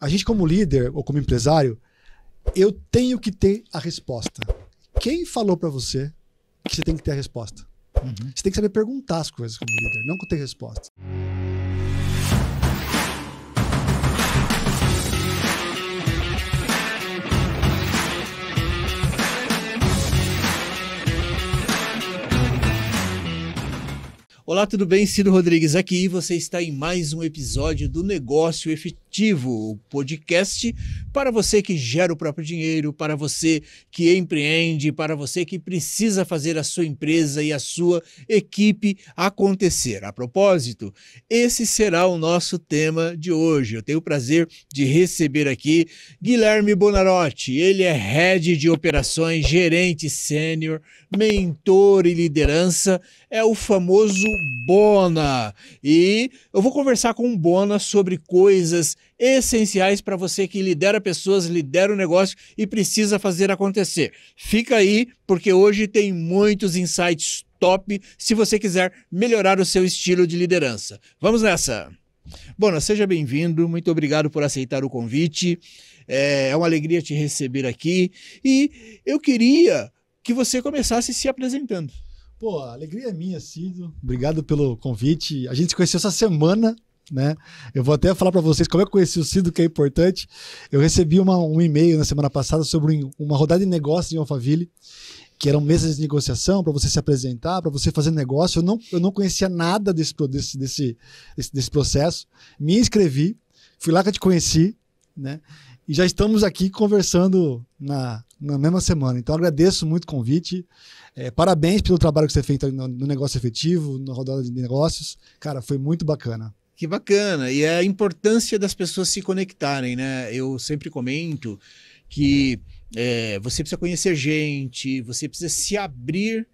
A gente, como líder ou como empresário, eu tenho que ter a resposta. Quem falou para você que você tem que ter a resposta? Uhum. Você tem que saber perguntar as coisas como líder, não ter resposta. Olá, tudo bem? Ciro Rodrigues aqui e você está em mais um episódio do Negócio Efetivo, o podcast para você que gera o próprio dinheiro, para você que empreende, para você que precisa fazer a sua empresa e a sua equipe acontecer. A propósito, esse será o nosso tema de hoje. Eu tenho o prazer de receber aqui Guilherme Bonarotti. Ele é head de operações, gerente sênior, mentor e liderança, é o famoso Bona. E eu vou conversar com o Bona sobre coisas essenciais para você que lidera pessoas, lidera o um negócio e precisa fazer acontecer. Fica aí, porque hoje tem muitos insights top se você quiser melhorar o seu estilo de liderança. Vamos nessa! Bona, seja bem-vindo, muito obrigado por aceitar o convite. É, é uma alegria te receber aqui e eu queria que você começasse se apresentando. Pô, a alegria é minha, Cido. Obrigado pelo convite. A gente se conheceu essa semana, né? Eu vou até falar para vocês como é que eu conheci o Cido, que é importante. Eu recebi uma, um e-mail na semana passada sobre uma rodada de negócios em Alphaville, que eram mesas de negociação para você se apresentar, para você fazer negócio. Eu não, eu não conhecia nada desse, desse, desse, desse processo. Me inscrevi, fui lá que eu te conheci, né? E já estamos aqui conversando na na mesma semana. Então agradeço muito o convite. É, parabéns pelo trabalho que você fez no, no negócio efetivo, na rodada de negócios. Cara, foi muito bacana. Que bacana. E é a importância das pessoas se conectarem, né? Eu sempre comento que é, você precisa conhecer gente, você precisa se abrir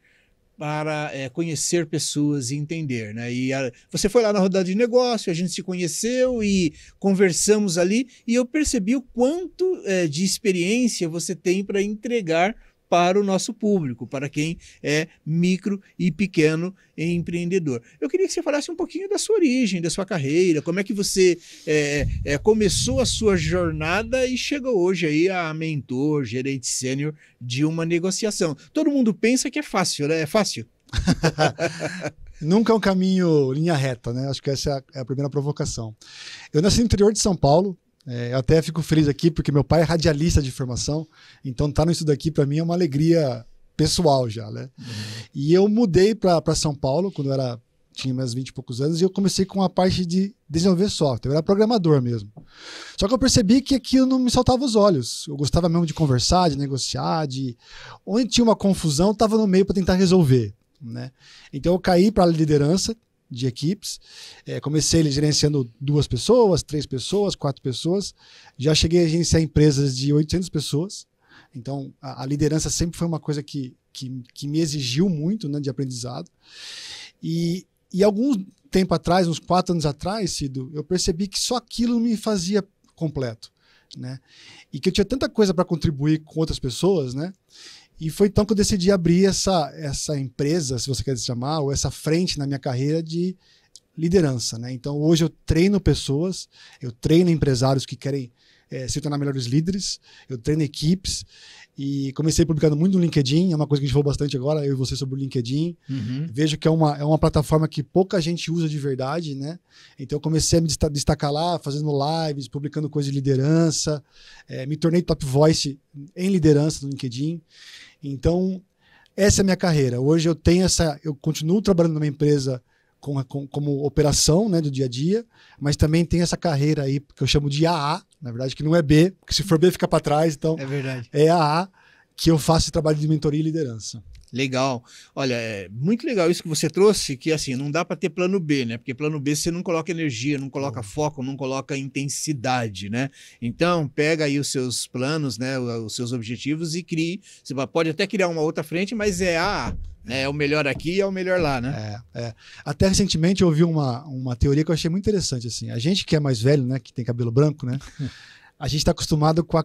para é, conhecer pessoas e entender, né? E a, você foi lá na rodada de negócio, a gente se conheceu e conversamos ali, e eu percebi o quanto é, de experiência você tem para entregar para o nosso público, para quem é micro e pequeno empreendedor. Eu queria que você falasse um pouquinho da sua origem, da sua carreira, como é que você é, é, começou a sua jornada e chegou hoje aí a mentor, gerente sênior de uma negociação. Todo mundo pensa que é fácil, né? É fácil. Nunca é um caminho linha reta, né? Acho que essa é a, é a primeira provocação. Eu nasci no interior de São Paulo, é, eu até fico feliz aqui porque meu pai é radialista de formação, então estar tá no estudo aqui para mim é uma alegria pessoal já, né? Uhum. E eu mudei para São Paulo quando eu era tinha mais 20 e poucos anos e eu comecei com a parte de desenvolver software, eu era programador mesmo. Só que eu percebi que aquilo não me saltava os olhos. Eu gostava mesmo de conversar, de negociar, de onde tinha uma confusão, estava no meio para tentar resolver, né? Então eu caí para a liderança, de equipes. É, comecei gerenciando duas pessoas, três pessoas, quatro pessoas. Já cheguei a gerenciar empresas de 800 pessoas. Então, a, a liderança sempre foi uma coisa que, que, que me exigiu muito né, de aprendizado. E, e algum tempo atrás, uns quatro anos atrás, Cido, eu percebi que só aquilo me fazia completo. Né? E que eu tinha tanta coisa para contribuir com outras pessoas, né? E foi então que eu decidi abrir essa, essa empresa, se você quer chamar, ou essa frente na minha carreira de liderança. Né? Então hoje eu treino pessoas, eu treino empresários que querem é, se tornar melhores líderes, eu treino equipes e comecei publicando muito no LinkedIn, é uma coisa que a gente falou bastante agora, eu e você sobre o LinkedIn. Uhum. Vejo que é uma, é uma plataforma que pouca gente usa de verdade, né? Então eu comecei a me destacar lá, fazendo lives, publicando coisas de liderança, é, me tornei top voice em liderança no LinkedIn. Então, essa é a minha carreira. Hoje eu tenho essa. Eu continuo trabalhando numa empresa com, com, como operação né, do dia a dia, mas também tenho essa carreira aí que eu chamo de AA, na verdade, que não é B, porque se for B fica para trás, então. É verdade. É AA, que eu faço esse trabalho de mentoria e liderança. Legal. Olha, é muito legal isso que você trouxe, que assim, não dá para ter plano B, né? Porque plano B você não coloca energia, não coloca foco, não coloca intensidade, né? Então, pega aí os seus planos, né, os seus objetivos e crie. Você pode até criar uma outra frente, mas é a né? é o melhor aqui e é o melhor lá, né? É, é. Até recentemente eu ouvi uma, uma teoria que eu achei muito interessante, assim. A gente que é mais velho, né, que tem cabelo branco, né? A gente está acostumado com a...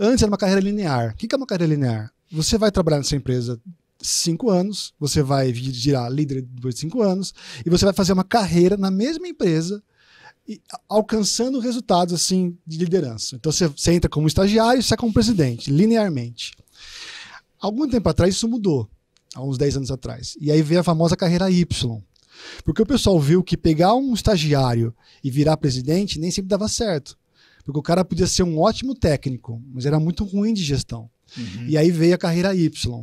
Antes era uma carreira linear. O que é uma carreira linear? Você vai trabalhar nessa empresa cinco anos, você vai virar líder depois de cinco anos, e você vai fazer uma carreira na mesma empresa, e, alcançando resultados assim de liderança. Então você, você entra como estagiário e sai é como presidente, linearmente. Algum tempo atrás isso mudou, há uns 10 anos atrás. E aí veio a famosa carreira Y. Porque o pessoal viu que pegar um estagiário e virar presidente nem sempre dava certo. Porque o cara podia ser um ótimo técnico, mas era muito ruim de gestão. Uhum. E aí veio a carreira Y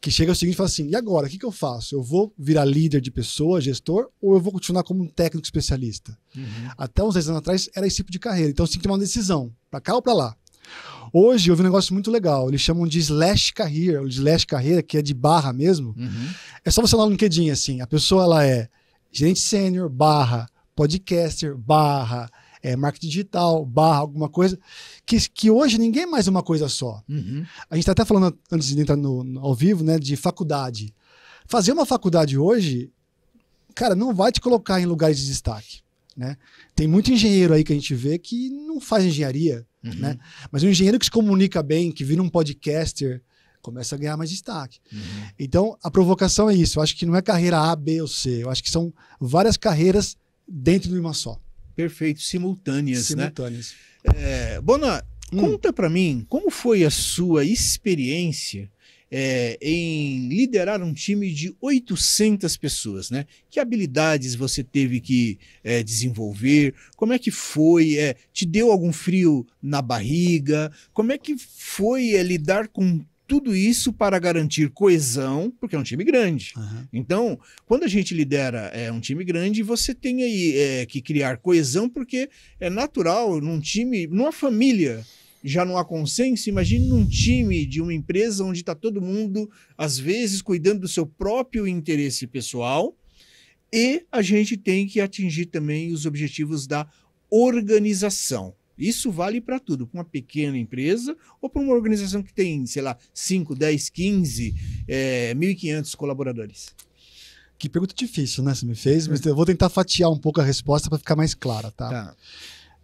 que chega ao seguinte e fala assim: e agora? O que, que eu faço? Eu vou virar líder de pessoa, gestor, ou eu vou continuar como um técnico especialista? Uhum. Até uns 10 anos atrás era esse tipo de carreira. Então você tem que tomar uma decisão, para cá ou para lá. Hoje eu vi um negócio muito legal, eles chamam de slash carreira, ou slash carreira, que é de barra mesmo. Uhum. É só você lá no LinkedIn, assim, a pessoa ela é gerente sênior, barra, podcaster, barra, é, marketing digital, barra, alguma coisa, que, que hoje ninguém é mais uma coisa só. Uhum. A gente está até falando, antes de entrar no, no, ao vivo, né, de faculdade. Fazer uma faculdade hoje, cara, não vai te colocar em lugares de destaque. Né? Tem muito engenheiro aí que a gente vê que não faz engenharia, uhum. né? mas um engenheiro que se comunica bem, que vira um podcaster, começa a ganhar mais destaque. Uhum. Então, a provocação é isso. Eu acho que não é carreira A, B ou C. Eu acho que são várias carreiras dentro de uma só. Perfeito, simultâneas, né? simultâneas. né? É, Bona, hum. conta para mim como foi a sua experiência é, em liderar um time de 800 pessoas, né? Que habilidades você teve que é, desenvolver? Como é que foi? É, te deu algum frio na barriga? Como é que foi é, lidar com tudo isso para garantir coesão, porque é um time grande. Uhum. Então, quando a gente lidera é, um time grande, você tem aí é, que criar coesão, porque é natural num time, numa família já não há consenso, imagine num time de uma empresa onde está todo mundo, às vezes, cuidando do seu próprio interesse pessoal, e a gente tem que atingir também os objetivos da organização. Isso vale para tudo, para uma pequena empresa ou para uma organização que tem, sei lá, 5, 10, 15, é, 1.500 colaboradores. Que pergunta difícil, né? Você me fez, mas eu vou tentar fatiar um pouco a resposta para ficar mais clara, tá? tá?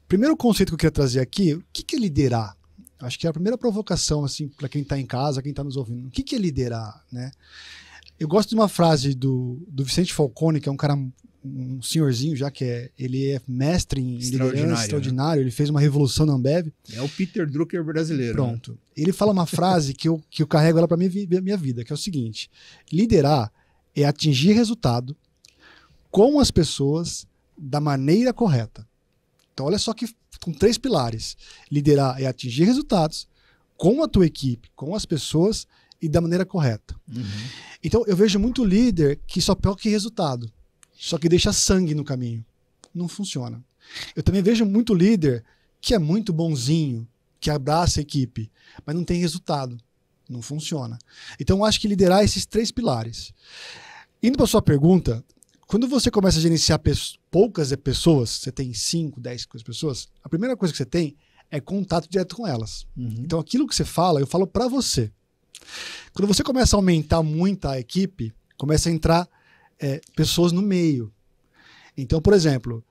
Primeiro conceito que eu queria trazer aqui, o que, é liderar? Acho que é a primeira provocação, assim, para quem está em casa, quem está nos ouvindo. O que, que é liderar, né? Eu gosto de uma frase do, do Vicente Falcone, que é um cara um senhorzinho já que é, ele é mestre em extraordinário, liderança extraordinário, né? ele fez uma revolução na Ambev. É o Peter Drucker brasileiro. Né? Pronto. Né? Ele fala uma frase que eu, que eu carrego ela para minha, minha vida, que é o seguinte: liderar é atingir resultado com as pessoas da maneira correta. Então olha só que com três pilares. Liderar é atingir resultados com a tua equipe, com as pessoas e da maneira correta. Uhum. Então eu vejo muito líder que só quer resultado só que deixa sangue no caminho. Não funciona. Eu também vejo muito líder que é muito bonzinho, que abraça a equipe, mas não tem resultado. Não funciona. Então, eu acho que liderar esses três pilares. Indo para sua pergunta, quando você começa a gerenciar poucas é, pessoas, você tem 5, 10 pessoas, a primeira coisa que você tem é contato direto com elas. Uhum. Então, aquilo que você fala, eu falo para você. Quando você começa a aumentar muito a equipe, começa a entrar é, pessoas no meio. Então, por exemplo,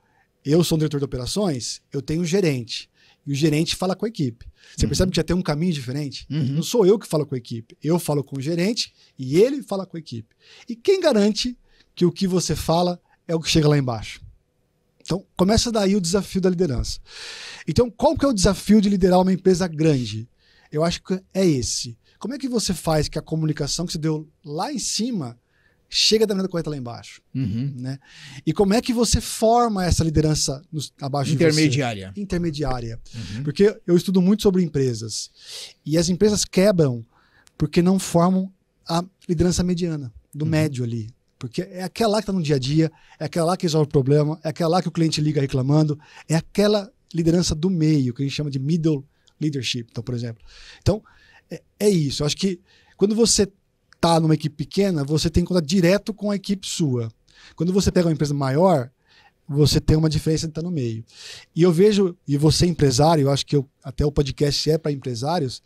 eu sou um diretor de operações, eu tenho um gerente. E o gerente fala com a equipe. Você uhum. percebe que já tem um caminho diferente? Uhum. Não sou eu que falo com a equipe. Eu falo com o gerente e ele fala com a equipe. E quem garante que o que você fala é o que chega lá embaixo? Então, começa daí o desafio da liderança. Então, qual que é o desafio de liderar uma empresa grande? Eu acho que é esse. Como é que você faz que a comunicação que você deu lá em cima chega da maneira correta lá embaixo. Uhum. Né? E como é que você forma essa liderança nos, abaixo Intermediária. de você? Intermediária. Uhum. Porque eu estudo muito sobre empresas. E as empresas quebram porque não formam a liderança mediana, do uhum. médio ali. Porque é aquela lá que está no dia a dia, é aquela lá que resolve o problema, é aquela lá que o cliente liga reclamando, é aquela liderança do meio, que a gente chama de middle leadership, então, por exemplo. Então, é, é isso. Eu acho que quando você está numa equipe pequena, você tem contato direto com a equipe sua. Quando você pega uma empresa maior, você tem uma diferença de estar tá no meio. E eu vejo, e você é empresário, eu acho que eu, até o podcast é para empresários,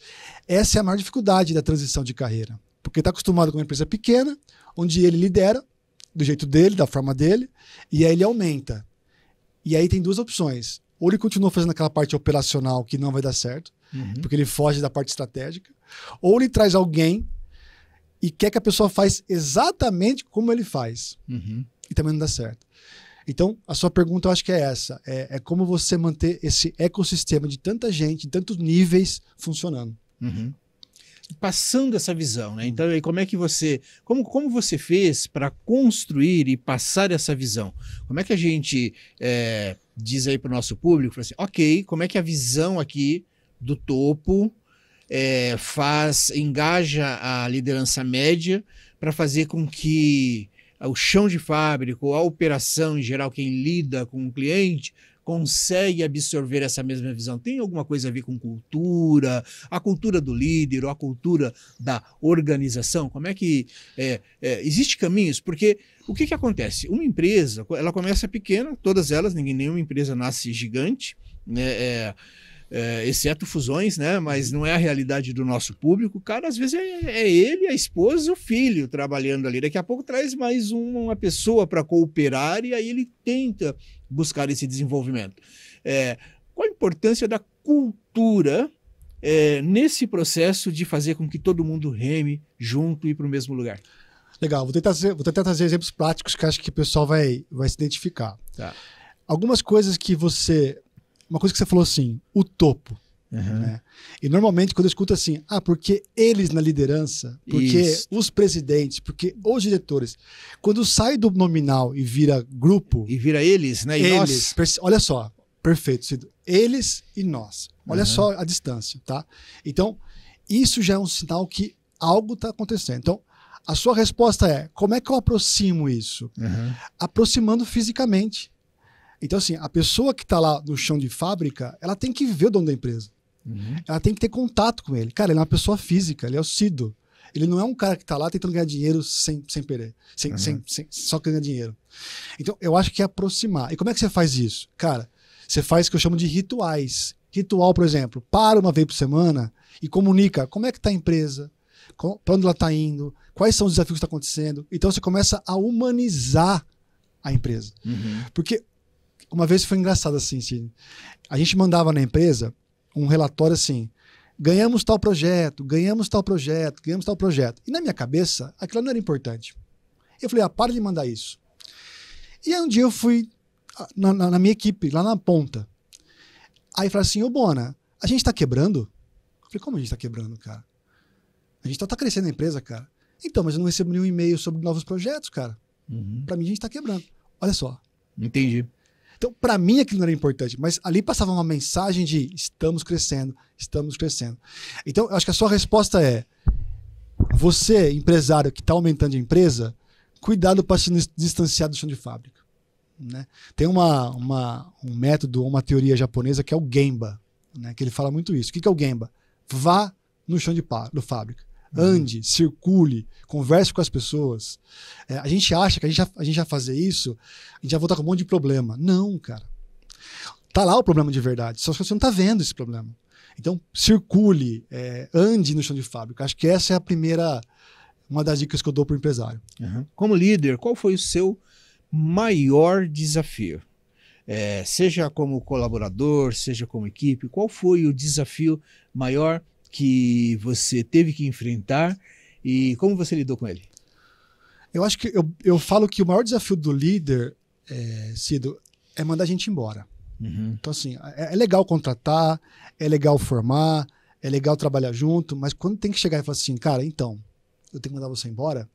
essa é a maior dificuldade da transição de carreira. Porque está acostumado com uma empresa pequena, onde ele lidera, do jeito dele, da forma dele, e aí ele aumenta. E aí tem duas opções. Ou ele continua fazendo aquela parte operacional que não vai dar certo, uhum. porque ele foge da parte estratégica, ou ele traz alguém e quer que a pessoa faz exatamente como ele faz. Uhum. E também não dá certo. Então, a sua pergunta eu acho que é essa: é, é como você manter esse ecossistema de tanta gente, de tantos níveis funcionando. Uhum. Passando essa visão, né? Então, aí como é que você. Como, como você fez para construir e passar essa visão? Como é que a gente é, diz aí para o nosso público, assim, ok, como é que a visão aqui do topo é, faz, engaja a liderança média para fazer com que o chão de fábrica, ou a operação em geral, quem lida com o cliente, consegue absorver essa mesma visão? Tem alguma coisa a ver com cultura, a cultura do líder, ou a cultura da organização? Como é que é, é existe caminhos? Porque o que, que acontece? Uma empresa, ela começa pequena, todas elas, ninguém, nenhuma empresa nasce gigante, né? É, é, exceto fusões, né? Mas não é a realidade do nosso público. Cara, às vezes é, é ele, a esposa, o filho trabalhando ali. Daqui a pouco traz mais uma pessoa para cooperar e aí ele tenta buscar esse desenvolvimento. É, qual a importância da cultura é, nesse processo de fazer com que todo mundo reme junto e para o mesmo lugar? Legal, vou tentar, vou tentar trazer exemplos práticos que acho que o pessoal vai, vai se identificar. Tá. Algumas coisas que você uma coisa que você falou assim, o topo. Uhum. Né? E normalmente quando eu escuto assim, ah, porque eles na liderança, porque Isso. os presidentes, porque os diretores, quando sai do nominal e vira grupo. E vira eles, né? E eles. Nós... Olha só, perfeito, Eles e nós. Olha uhum. só a distância, tá? Então, isso já é um sinal que algo está acontecendo. Então, a sua resposta é: como é que eu aproximo isso? Uhum. Aproximando fisicamente. Então, assim, a pessoa que está lá no chão de fábrica, ela tem que ver o dono da empresa. Uhum. Ela tem que ter contato com ele. Cara, ele é uma pessoa física, ele é o Cido. Ele não é um cara que está lá tentando ganhar dinheiro sem, sem perder, sem, uhum. sem, sem, só ganhar dinheiro. Então, eu acho que é aproximar. E como é que você faz isso? Cara, você faz o que eu chamo de rituais. Ritual, por exemplo, para uma vez por semana e comunica como é que está a empresa, para onde ela está indo, quais são os desafios que estão tá acontecendo. Então, você começa a humanizar a empresa. Uhum. Porque uma vez foi engraçado assim, Sidney. A gente mandava na empresa um relatório assim: ganhamos tal projeto, ganhamos tal projeto, ganhamos tal projeto. E na minha cabeça, aquilo não era importante. Eu falei: ah, para de mandar isso. E aí um dia eu fui ah, na, na, na minha equipe, lá na ponta. Aí falei assim: ô Bona, a gente tá quebrando? Eu falei: como a gente tá quebrando, cara? A gente tá, tá crescendo a empresa, cara. Então, mas eu não recebo nenhum e-mail sobre novos projetos, cara. Uhum. Para mim, a gente tá quebrando. Olha só. Entendi. Então, para mim, aquilo não era importante, mas ali passava uma mensagem de estamos crescendo, estamos crescendo. Então, eu acho que a sua resposta é: você, empresário que está aumentando a empresa, cuidado para se distanciar do chão de fábrica. Né? Tem uma, uma, um método, uma teoria japonesa que é o Gemba, né? que ele fala muito isso. O que, é o Gemba? Vá no chão de, pá, do fábrica. Ande, circule, converse com as pessoas. É, a gente acha que a gente, já, a gente já fazer isso, a gente já voltar com um monte de problema. Não, cara. Tá lá o problema de verdade, só que você não tá vendo esse problema. Então, circule, é, ande no chão de fábrica. Acho que essa é a primeira, uma das dicas que eu dou para o empresário. Uhum. Como líder, qual foi o seu maior desafio? É, seja como colaborador, seja como equipe, qual foi o desafio maior que você teve que enfrentar e como você lidou com ele? Eu acho que eu, eu falo que o maior desafio do líder, é, Cido, é mandar a gente embora. Uhum. Então, assim, é, é, legal contratar, é legal formar, é legal trabalhar junto, mas quando tem que chegar e falar assim, cara, então, eu tenho que mandar você embora,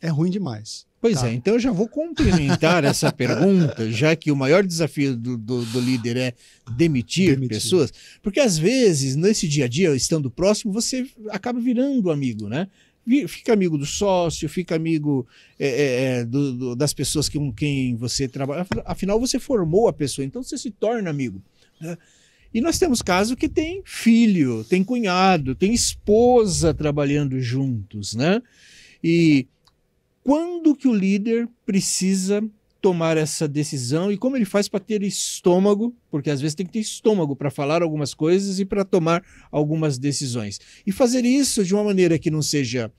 é ruim demais. Pois tá. é, então eu já vou complementar essa pergunta, já que o maior desafio do, do, do líder é demitir, demitir, pessoas, porque às vezes, nesse dia a dia, estando próximo, você acaba virando amigo, né? Fica amigo do sócio, fica amigo é, é, é, do, do, das pessoas com quem você trabalha. Afinal, você formou a pessoa, então você se torna amigo. Né? E nós temos casos que tem filho, tem cunhado, tem esposa trabalhando juntos, né? E quando que o líder precisa tomar essa decisão e como ele faz para ter estômago, porque às vezes tem que ter estômago para falar algumas coisas e para tomar algumas decisões. E fazer isso de uma maneira que não seja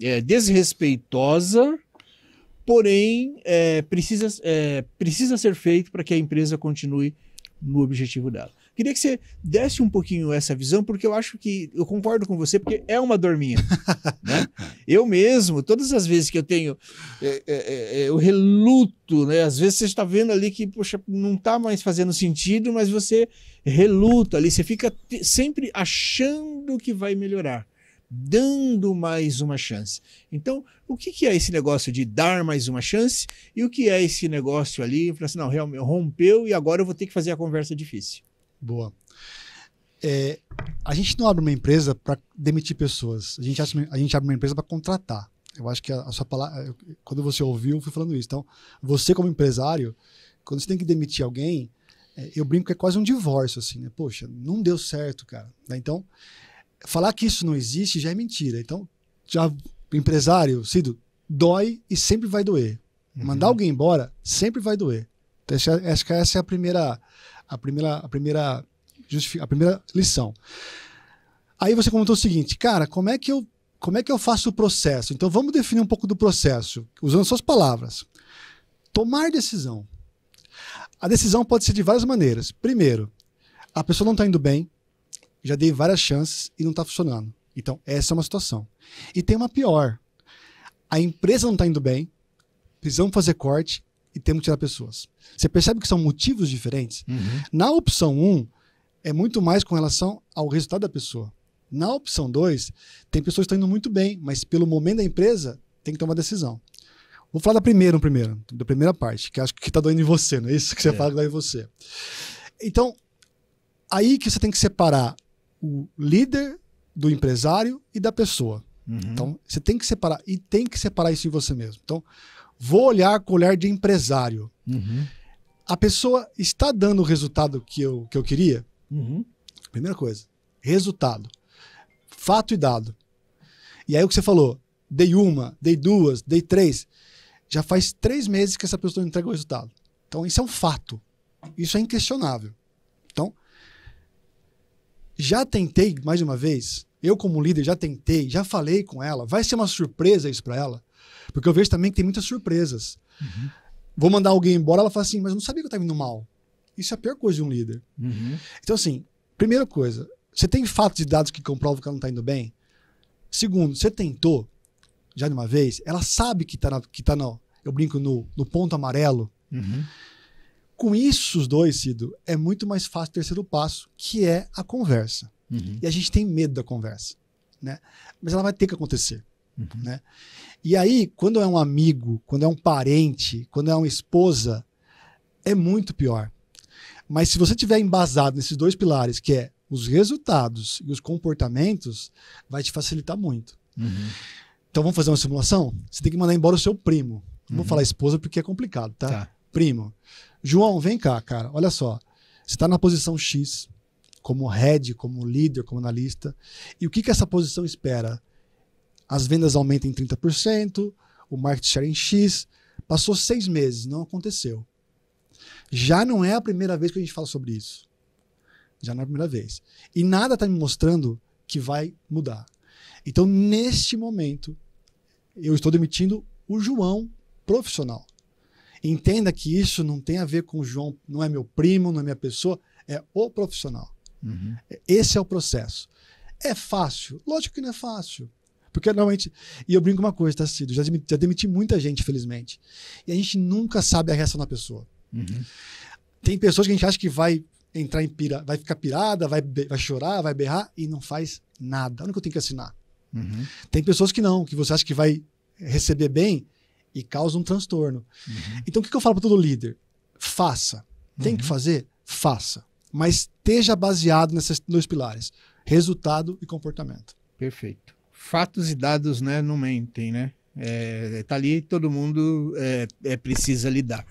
é, desrespeitosa, porém é, precisa, é, precisa ser feito para que a empresa continue no objetivo dela. Queria que você desse um pouquinho essa visão, porque eu acho que eu concordo com você, porque é uma dorminha. né? Eu mesmo, todas as vezes que eu tenho, é, é, é, é, eu reluto, né? Às vezes você está vendo ali que, poxa, não está mais fazendo sentido, mas você reluta ali, você fica sempre achando que vai melhorar dando mais uma chance. Então, o que, que, é esse negócio de dar mais uma chance e o que é esse negócio ali? Falar assim, não, realmente rompeu e agora eu vou ter que fazer a conversa difícil. Boa. É, a gente não abre uma empresa para demitir pessoas. A gente, a gente abre uma empresa para contratar. Eu acho que a, a sua palavra, quando você ouviu, eu fui falando isso. Então, você como empresário, quando você tem que demitir alguém, é, eu brinco que é quase um divórcio, assim, né? Poxa, não deu certo, cara. Né? Então, falar que isso não existe já é mentira. Então, já empresário, Cido, dói e sempre vai doer. Mandar uhum. alguém embora sempre vai doer. Então, essa, essa, essa é a primeira a primeira, a primeira, a primeira lição. Aí você comentou o seguinte, cara, como é que eu como é que eu faço o processo? Então vamos definir um pouco do processo, usando suas palavras. Tomar decisão. A decisão pode ser de várias maneiras. Primeiro, a pessoa não está indo bem, já dei várias chances e não está funcionando. Então, essa é uma situação. E tem uma pior. A empresa não está indo bem, precisamos fazer corte, e temos que tirar pessoas. Você percebe que são motivos diferentes? Uhum. Na opção 1, um, é muito mais com relação ao resultado da pessoa. Na opção 2, tem pessoas que estão indo muito bem, mas pelo momento da empresa, tem que tomar decisão. Vou falar da primeira, primeiro, da primeira parte, que acho que está doendo em você, não é isso que você é. fala que tá dói em você. Então, aí que você tem que separar o líder do empresário e da pessoa. Uhum. Então, você tem que separar, e tem que separar isso em você mesmo. Então, vou olhar com o olhar de empresário. Uhum. A pessoa está dando o resultado que eu, que eu queria? Uhum. Primeira coisa, resultado. Fato e dado. E aí o que você falou, dei uma, dei duas, dei três. Já faz três meses que essa pessoa não entrega o resultado. Então isso é um fato. Isso é inquestionável. Então, já tentei mais uma vez, eu como líder já tentei, já falei com ela, vai ser uma surpresa isso para ela. Porque eu vejo também que tem muitas surpresas. Uhum. Vou mandar alguém embora, ela fala assim, mas eu não sabia que eu estava indo mal. Isso é a pior coisa de um líder. Uhum. Então, assim, primeira coisa, você tem fatos de dados que comprovam que ela não está indo bem? Segundo, você tentou, já de uma vez, ela sabe que está que tá eu brinco, no, no ponto amarelo. Uhum. Com isso, os dois, Cido, é muito mais fácil o terceiro passo, que é a conversa. Uhum. E a gente tem medo da conversa, né? Mas ela vai ter que acontecer, uhum. né? E aí, quando é um amigo, quando é um parente, quando é uma esposa, é muito pior. Mas se você tiver embasado nesses dois pilares, que é os resultados e os comportamentos, vai te facilitar muito. Uhum. Então vamos fazer uma simulação? Você tem que mandar embora o seu primo. Não uhum. vou falar esposa porque é complicado, tá? tá? Primo. João, vem cá, cara. Olha só. Você está na posição X, como head, como líder, como analista. E o que, que essa posição espera? as vendas aumentam em 30%, o market share em X. Passou seis meses, não aconteceu. Já não é a primeira vez que a gente fala sobre isso. Já não é a primeira vez. E nada está me mostrando que vai mudar. Então, neste momento, eu estou demitindo o João profissional. Entenda que isso não tem a ver com o João, não é meu primo, não é minha pessoa, é o profissional. Uhum. Esse é o processo. É fácil? Lógico que não é fácil. Porque normalmente. E eu brinco uma coisa, tá, Cid? Já, já demiti, muita gente, felizmente. E a gente nunca sabe a reação da pessoa. Uhum. Tem pessoas que a gente acha que vai entrar em pira, vai ficar pirada, vai, vai chorar, vai berrar e não faz nada. Onde que eu tenho que assinar? Uhum. Tem pessoas que não, que você acha que vai receber bem e causa um transtorno. Uhum. Então, o que, que eu falo para todo líder? Faça. Tem que uhum. fazer? Faça. Mas esteja baseado nesses dois pilares: resultado e comportamento. Perfeito fatos e dados né, não mentem, né? É, tá ali, todo mundo é, é precisa lidar.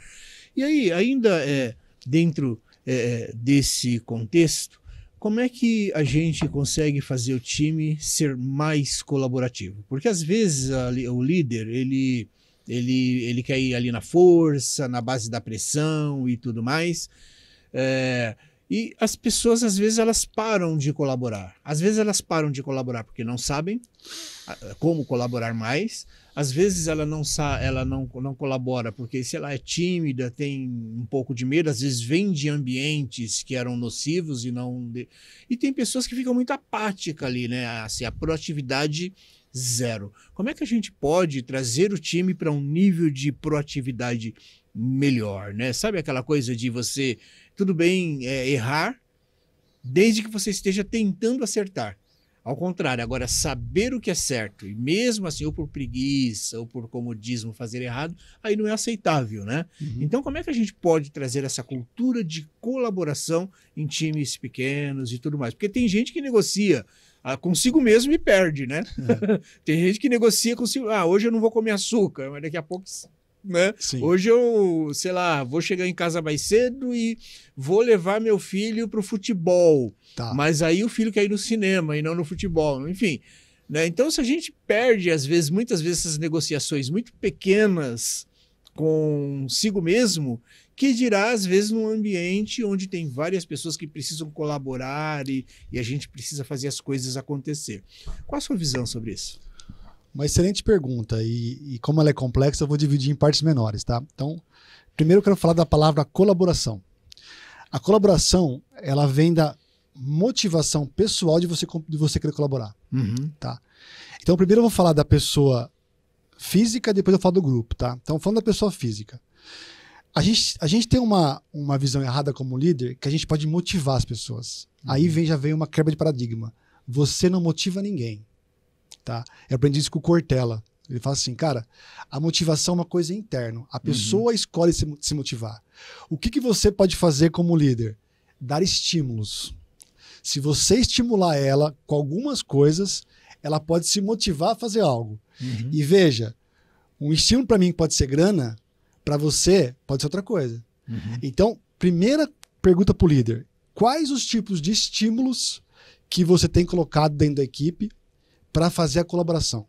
E aí, ainda é, dentro é, desse contexto, como é que a gente consegue fazer o time ser mais colaborativo? Porque às vezes a, o líder ele, ele, ele quer ir ali na força, na base da pressão e tudo mais. É, e as pessoas, às vezes, elas param de colaborar. Às vezes, elas param de colaborar porque não sabem ah, ah, como colaborar mais. Às vezes, ela não, ela não, não colabora porque, sei lá, é tímida, tem um pouco de medo. Às vezes, vem de ambientes que eram nocivos e não. De... E tem pessoas que ficam muito apáticas ali, né? Assim, a proatividade zero. Como é que a gente pode trazer o time para um nível de proatividade melhor, né? Sabe aquela coisa de você tudo bem é, errar, desde que você esteja tentando acertar. Ao contrário, agora, saber o que é certo, e mesmo assim, ou por preguiça, ou por comodismo fazer errado, aí não é aceitável, né? Uhum. Então, como é que a gente pode trazer essa cultura de colaboração em times pequenos e tudo mais? Porque tem gente que negocia ah, consigo mesmo e perde, né? É. tem gente que negocia consigo, ah, hoje eu não vou comer açúcar, mas daqui a pouco né? Hoje eu, sei lá, vou chegar em casa mais cedo e vou levar meu filho para o futebol. Tá. Mas aí o filho quer ir no cinema e não no futebol. Enfim. Né? Então, se a gente perde, às vezes, muitas vezes, essas negociações muito pequenas consigo mesmo, que dirá, às vezes, num ambiente onde tem várias pessoas que precisam colaborar e, e a gente precisa fazer as coisas acontecer. Qual a sua visão sobre isso? Uma excelente pergunta, e, e, como ela é complexa, eu vou dividir em partes menores, tá? Então, primeiro eu quero falar da palavra colaboração. A colaboração, ela vem da motivação pessoal de você, de você querer colaborar, uhum. tá? Então, primeiro eu vou falar da pessoa física, depois eu falo do grupo, tá? Então, falando da pessoa física. A gente, a gente tem uma, uma visão errada como líder que a gente pode motivar as pessoas. Uhum. Aí vem, já vem uma quebra de paradigma. Você não motiva ninguém tá? Eu aprendi isso com o Cortella. Ele fala assim, cara, a motivação é uma coisa interna. A uhum. pessoa uhum. escolhe se, se, motivar. O que, que você pode fazer como líder? Dar estímulos. Se você estimular ela com algumas coisas, ela pode se motivar a fazer algo. Uhum. E veja, um estímulo para mim pode ser grana, para você pode ser outra coisa. Uhum. Então, primeira pergunta para o líder: quais os tipos de estímulos que você tem colocado dentro da equipe para fazer a colaboração.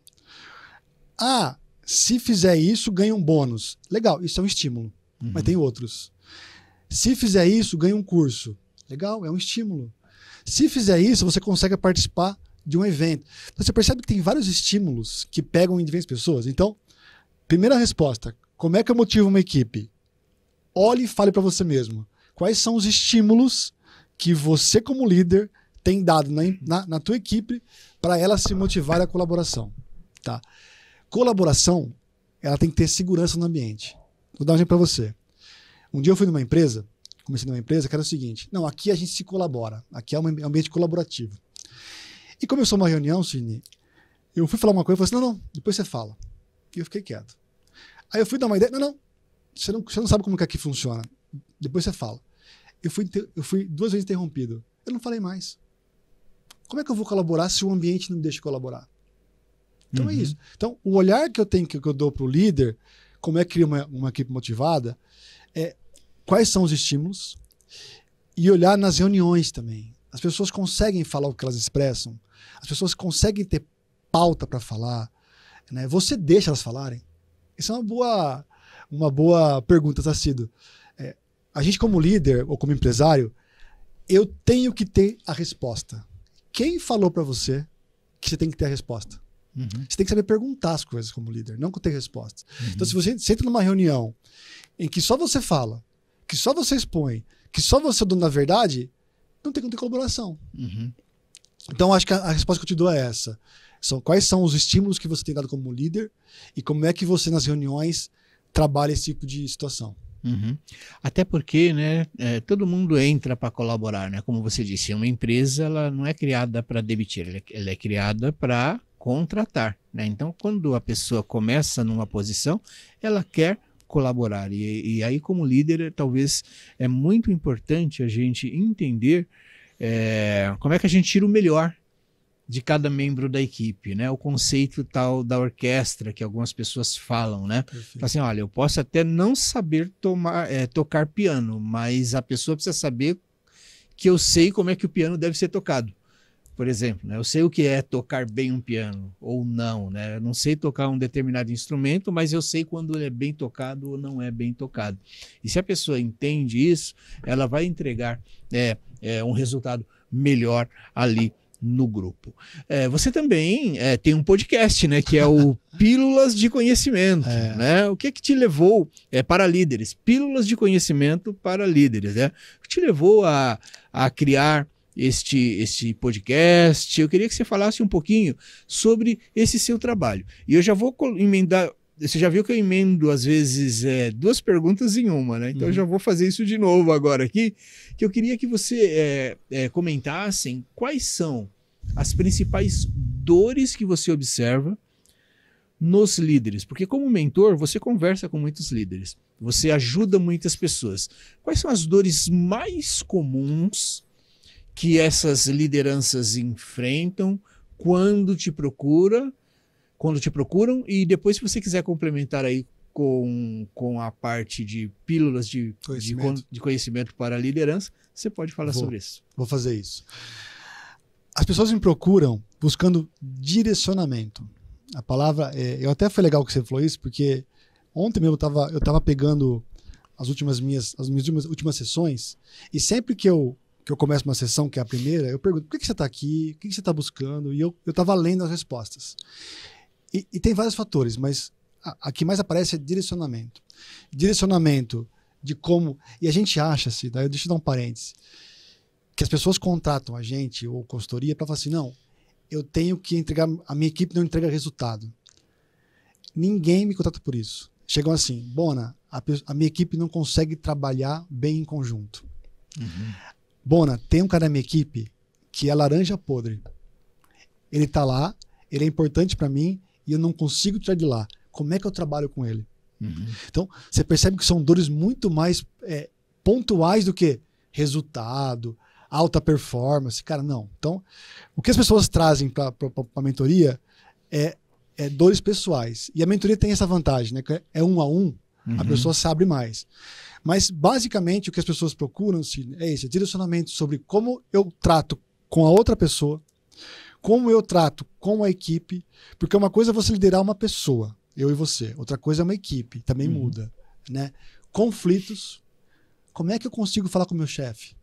Ah, se fizer isso, ganha um bônus. Legal, isso é um estímulo, uhum. mas tem outros. Se fizer isso, ganha um curso. Legal, é um estímulo. Se fizer isso, você consegue participar de um evento. Então, você percebe que tem vários estímulos que pegam em diferentes pessoas. Então, primeira resposta: como é que eu motivo uma equipe? Olhe e fale para você mesmo. Quais são os estímulos que você, como líder, tem dado na, na, na tua equipe para ela se motivar à colaboração. Tá? Colaboração, ela tem que ter segurança no ambiente. Vou dar um exemplo para você. Um dia eu fui numa empresa, comecei numa empresa que era o seguinte: não, aqui a gente se colabora, aqui é um ambiente colaborativo. E começou uma reunião, Sidney, eu fui falar uma coisa, eu falei assim, não, não, depois você fala. E eu fiquei quieto. Aí eu fui dar uma ideia, não, não, você não, você não sabe como que aqui funciona, depois você fala. Eu fui, eu fui duas vezes interrompido, eu não falei mais. Como é que eu vou colaborar se o ambiente não me deixa colaborar? Então é uhum. é isso. Então, o olhar que eu tenho, que eu dou para o líder, como é que cria uma, uma equipe motivada, é quais são os estímulos e olhar nas reuniões também. As pessoas conseguem falar o que elas expressam, as pessoas conseguem ter pauta para falar, né? Você deixa elas falarem. Isso é uma boa, uma boa pergunta, tá sido. É, a gente como líder ou como empresário, eu tenho que ter a resposta. Quem falou para você que você tem que ter a resposta? Uhum. Você tem que saber perguntar as coisas como líder, não ter respostas. Uhum. Então, se você senta numa reunião em que só você fala, que só você expõe, que só você é o dono da verdade, não tem como ter colaboração. Uhum. Então, acho que a, a, resposta que eu te dou é essa. São, quais são os estímulos que você tem dado como líder e como é que você, nas reuniões, trabalha esse tipo de situação? Uhum. Até porque, né, é, todo mundo entra para colaborar, né? Como você disse, é uma empresa ela não é criada para demitir, ela é, ela é criada para contratar, né? Então, quando a pessoa começa numa posição, ela quer colaborar e, e aí como líder é, talvez é muito importante a gente entender é, como é que a gente tira o melhor de cada membro da equipe, né? O conceito tal da orquestra que algumas pessoas falam, né? Perfeito. Assim, olha, eu posso até não saber tomar, é, tocar piano, mas a pessoa precisa saber que eu sei como é que o piano deve ser tocado. Por exemplo, né? eu sei o que é tocar bem um piano ou não, né? Eu não sei tocar um determinado instrumento, mas eu sei quando ele é bem tocado ou não é bem tocado. E se a pessoa entende isso, ela vai entregar é, é um resultado melhor ali no grupo. É, você também é, tem um podcast, né? Que é o Pílulas de Conhecimento, é. né? O que é que te levou é, para líderes? Pílulas de Conhecimento para líderes, né? O que te levou a, a criar este, este podcast? Eu queria que você falasse um pouquinho sobre esse seu trabalho. E eu já vou emendar você já viu que eu emendo, às vezes, é, duas perguntas em uma, né? Então uhum. eu já uhum. vou fazer isso de novo agora aqui, que eu queria que você é, é, quais são as principais dores que você observa nos líderes. Porque, como mentor, você conversa com muitos líderes, você ajuda muitas pessoas. Quais são as dores mais comuns que essas lideranças enfrentam quando te procura? quando te procuram. E depois, se você quiser complementar aí com, com a parte de pílulas de conhecimento, de, de conhecimento para liderança, você pode falar vou, sobre isso. Vou fazer isso. As pessoas me procuram buscando direcionamento. A palavra, é, eu até foi legal que você falou isso, porque ontem mesmo eu estava eu tava pegando as últimas minhas as minhas últimas, últimas sessões e sempre que eu que eu começo uma sessão que é a primeira eu pergunto por que, que você está aqui o que, que você está buscando e eu eu estava lendo as respostas e, e tem vários fatores, mas a, a, que mais aparece é direcionamento. Direcionamento de como. E a gente acha-se, daí eu deixo dar um parênteses, que as pessoas contratam a gente ou consultoria para falar assim: não, eu tenho que entregar, a minha equipe não entrega resultado. Ninguém me contrata por isso. Chegam assim, Bona, a, a minha equipe não consegue trabalhar bem em conjunto. Uhum. Bona, tem um cara na minha equipe que é laranja podre. Ele tá lá, ele é importante para mim, e eu não consigo tirar de lá. Como é que eu trabalho com ele? Uhum. Então, você percebe que são dores muito mais é, pontuais do que resultado, alta performance. Cara, não. Então, o que as pessoas trazem para a mentoria é, é, dores pessoais. E a mentoria tem essa vantagem, né? Que é um a um, uhum. a pessoa se abre mais. Mas, basicamente, o que as pessoas procuram é esse é direcionamento sobre como eu trato com a outra pessoa, como eu trato com a equipe, porque uma coisa é você liderar uma pessoa, eu e você, outra coisa é uma equipe, também uhum. muda, né? Conflitos. Como é que eu consigo falar com o meu chefe?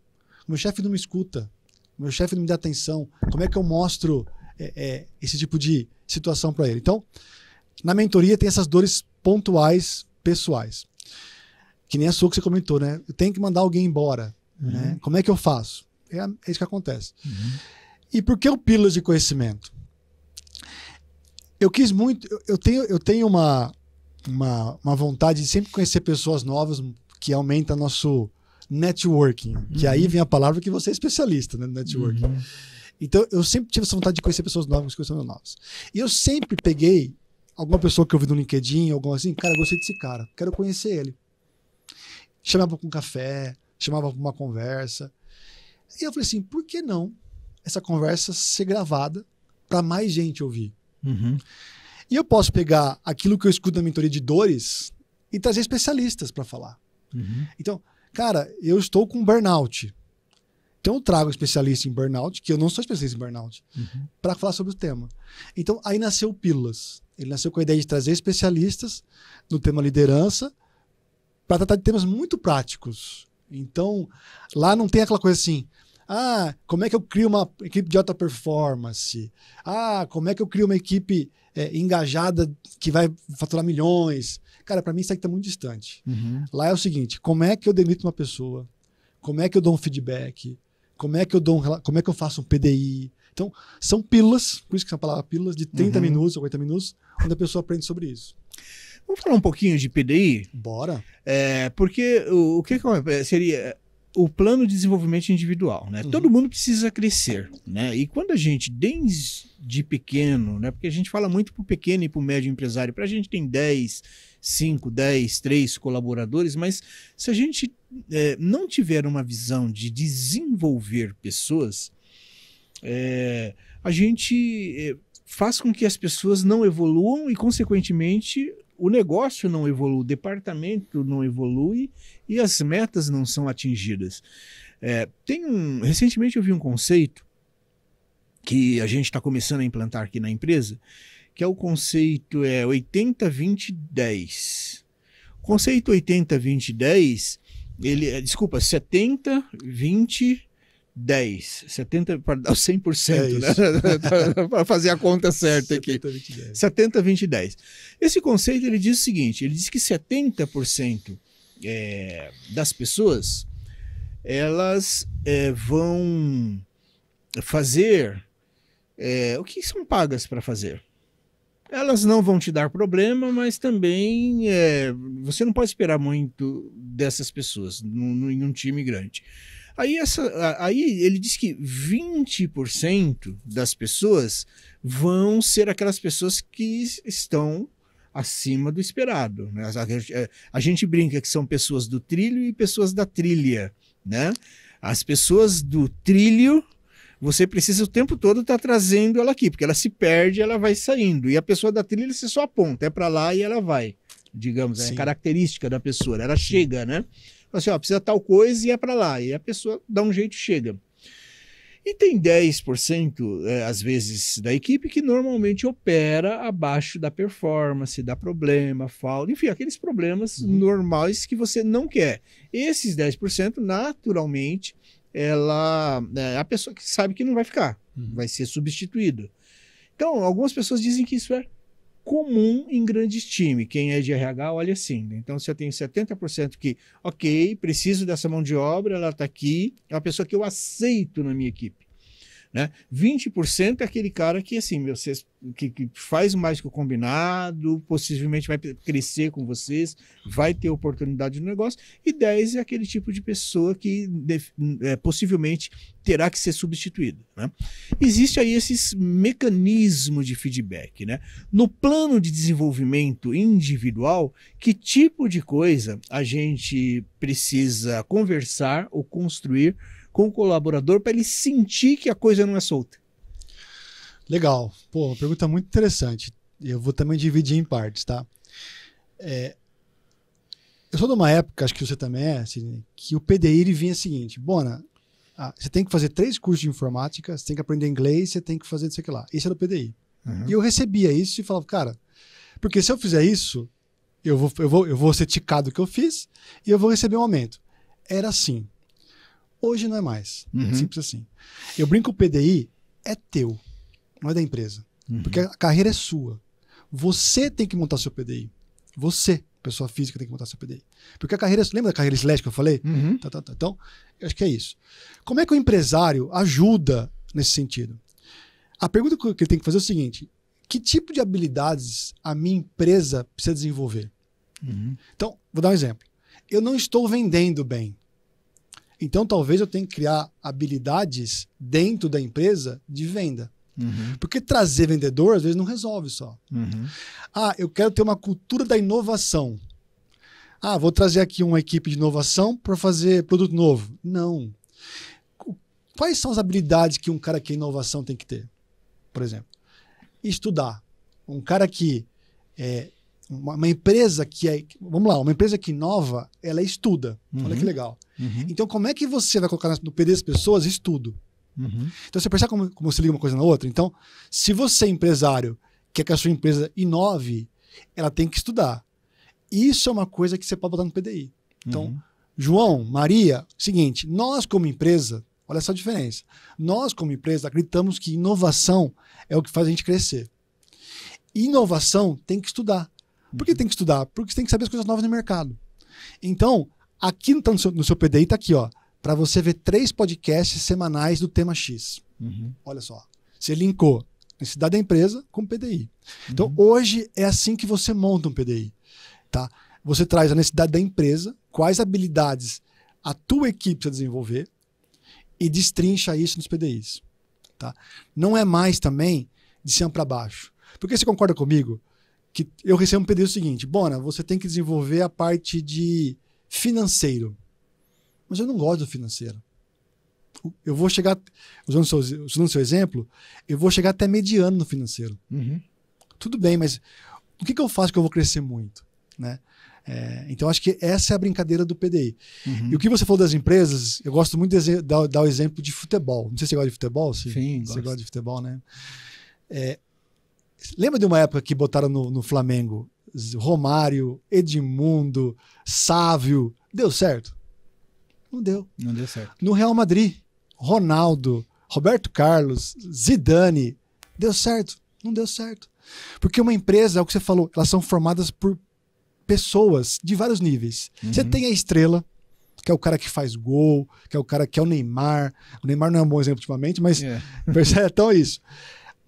O meu chefe não me escuta, o meu chefe não me dá atenção. Como é que eu mostro é, é, esse tipo de situação para ele? Então, na mentoria tem essas dores pontuais, pessoais. Que nem a sua que você comentou, né? Eu tenho que mandar alguém embora. Né? Uhum. Né? Como é que eu faço? É, é isso que acontece. Uhum. E por que o Pílulas de Conhecimento? Eu quis muito, eu tenho, eu tenho uma, uma, uma vontade de sempre conhecer pessoas novas que aumenta nosso networking, uhum. que aí uhum. vem a palavra que você é especialista né, no networking. Uhum. Então, eu sempre tive essa vontade de conhecer pessoas novas, conhecer pessoas novas. E eu sempre peguei alguma pessoa que eu vi no LinkedIn, alguma assim, cara, gostei desse cara, quero conhecer ele. Chamava para um café, chamava para uma conversa. E eu falei assim, por que não essa conversa ser gravada para mais gente ouvir. Uhum. E eu posso pegar aquilo que eu escuto na mentoria de dores e trazer especialistas para falar. Uhum. Então, cara, eu estou com burnout. Então eu trago especialista em burnout, que eu não sou especialista em burnout, uhum. para falar sobre o tema. Então aí nasceu Pílulas. Ele nasceu com a ideia de trazer especialistas no tema liderança para tratar de temas muito práticos. Então lá não tem aquela coisa assim, ah, como é que eu crio uma equipe de alta performance? Ah, como é que eu crio uma equipe é, engajada que vai faturar milhões? Cara, para mim isso aqui está muito distante. Uhum. Lá é o seguinte: como é que eu demito uma pessoa? Como é que eu dou um feedback? Como é que eu dou um, como é que eu faço um PDI? Então, são pílulas, por isso que são a palavra pílulas, de 30 uhum. minutos, 50 minutos, onde a pessoa aprende sobre isso. Vamos falar um pouquinho de PDI? Bora. É, porque o, o que, que é, seria é, o plano de desenvolvimento individual, né? Uhum. Todo mundo precisa crescer, né? E quando a gente, desde pequeno, né? Porque a gente fala muito para o pequeno e para o médio empresário, para a gente tem 10, 5, 10, 3 colaboradores, mas se a gente é, não tiver uma visão de desenvolver pessoas, é, a gente é, faz com que as pessoas não evoluam e, consequentemente, o negócio não evolui, o departamento não evolui e as metas não são atingidas. É, tem um, recentemente eu vi um conceito que a gente está começando a implantar aqui na empresa, que é o conceito é 80 20 10. O conceito 80 20 10, ele é, desculpa, 70 20 10, 70 para dar 100%, é né? para fazer a conta certa 70, aqui. 20, 10. 70, 20, 10. Esse conceito ele diz o seguinte: ele diz que 70% é, das pessoas elas é, vão fazer é, o que são pagas para fazer. Elas não vão te dar problema, mas também é, você não pode esperar muito dessas pessoas num, em um time grande. Aí, essa, aí ele diz que 20% das pessoas vão ser aquelas pessoas que estão acima do esperado. Né? A, gente, é, a gente brinca que são pessoas do trilho e pessoas da trilha. Né? As pessoas do trilho você precisa o tempo todo estar tá trazendo ela aqui, porque ela se perde, ela vai saindo. E a pessoa da trilha você só aponta, é para lá e ela vai. Digamos, é Sim. é a característica da pessoa, ela Sim. chega, né? Fala assim, ó, precisa tal coisa e é para lá. E a pessoa dá um jeito chega. E tem 10%, é, às vezes, da equipe que normalmente opera abaixo da performance, dá problema, falta, enfim, aqueles problemas uhum. normais que você não quer. Esses 10%, naturalmente, ela né, é a pessoa que sabe que não vai ficar, uhum. vai ser substituído. Então, algumas pessoas dizem que isso é comum em grandes times. Quem é de RH olha assim. Né? Então, se eu tenho 70% que, ok, preciso dessa mão de obra, ela está aqui, é uma pessoa que eu aceito na minha equipe. Né? 20% é aquele cara que, assim, vocês que, que, faz mais que o combinado, possivelmente vai crescer com vocês, vai ter oportunidade no negócio. E 10% é aquele tipo de pessoa que de, é, possivelmente terá que ser substituído. Né? Existe aí esses mecanismos de feedback. Né? No plano de desenvolvimento individual, que tipo de coisa a gente precisa conversar ou construir com o colaborador para ele sentir que a coisa não é solta? Legal. Pô, uma pergunta muito interessante. Eu vou também dividir em partes, tá? É, eu sou de uma época, acho que você também é, Sidney, assim, que o PDI ele vinha o seguinte: Bona, ah, você tem que fazer três cursos de informática, você tem que aprender inglês, você tem que fazer isso aqui lá. Esse era o PDI. Uhum. E eu recebia isso e falava, cara, porque se eu fizer isso, eu vou, eu vou, eu vou ser ticado que eu fiz e eu vou receber um aumento. Era assim. Hoje não é mais. É uhum. simples assim. Eu brinco o PDI é teu, não é da empresa. Uhum. Porque a carreira é sua. Você tem que montar seu PDI. Você, pessoa física, tem que montar seu PDI. Porque a carreira. Lembra da carreira SLED que eu falei? Uhum. Tá, tá, tá. Então, eu acho que é isso. Como é que o empresário ajuda nesse sentido? A pergunta que ele tem que fazer é o seguinte: que tipo de habilidades a minha empresa precisa desenvolver? Uhum. Então, vou dar um exemplo. Eu não estou vendendo bem. Então, talvez eu tenha que criar habilidades dentro da empresa de venda. Uhum. Porque trazer vendedor, às vezes, não resolve só. Uhum. Ah, eu quero ter uma cultura da inovação. Ah, vou trazer aqui uma equipe de inovação para fazer produto novo. Não. Quais são as habilidades que um cara que é inovação tem que ter? Por exemplo, estudar. Um cara que é, uma, uma, empresa que é. Vamos lá, uma empresa que inova, ela estuda. Uhum. Olha que legal. Uhum. Então, como é que você vai colocar no PD das pessoas estudo? Uhum. Então, você percebe como, como se liga uma coisa na outra? Então, se você, é empresário, quer que a sua empresa inove, ela tem que estudar. Isso é uma coisa que você pode botar no PDI. Então, uhum. João, Maria, seguinte, nós como empresa, olha essa diferença. Nós como empresa acreditamos que inovação é o que faz a gente crescer. Inovação tem que estudar. Por que tem que estudar? Porque você tem que saber as coisas novas no mercado. Então, aqui tá no, seu, no seu PDI está aqui, ó, para você ver três podcasts semanais do tema X. Uhum. Olha só, você linkou necessidade da empresa com PDI. Então, uhum. hoje é assim que você monta um PDI, tá? Você traz a necessidade da empresa, quais habilidades a tua equipe precisa desenvolver e destrincha isso nos PDIs, tá? Não é mais também de cima para baixo. Porque você concorda comigo que eu recebo um pedido seguinte: Bona, você tem que desenvolver a parte de financeiro. Mas eu não gosto do financeiro. Eu vou chegar, usando o seu, usando o seu exemplo, eu vou chegar até mediano no financeiro. Uhum. Tudo bem, mas o que, que, eu faço que eu vou crescer muito? Né? É, então, acho que essa é a brincadeira do PDI. Uhum. E o que você falou das empresas, eu gosto muito de dar, dar o exemplo de futebol. Não sei se você gosta de futebol. Se, Sim, você gosta de futebol, né? É, Lembra de uma época que botaram no, no Flamengo Romário, Edmundo, Sávio? Deu certo? Não deu. Não deu certo. No Real Madrid, Ronaldo, Roberto Carlos, Zidane. Deu certo? Não deu certo. Porque uma empresa, é o que você falou, elas são formadas por pessoas de vários níveis. Uhum. Você tem a estrela, que é o cara que faz gol, que é o cara que é o Neymar. O Neymar não é um bom exemplo ultimamente, mas é. tão é isso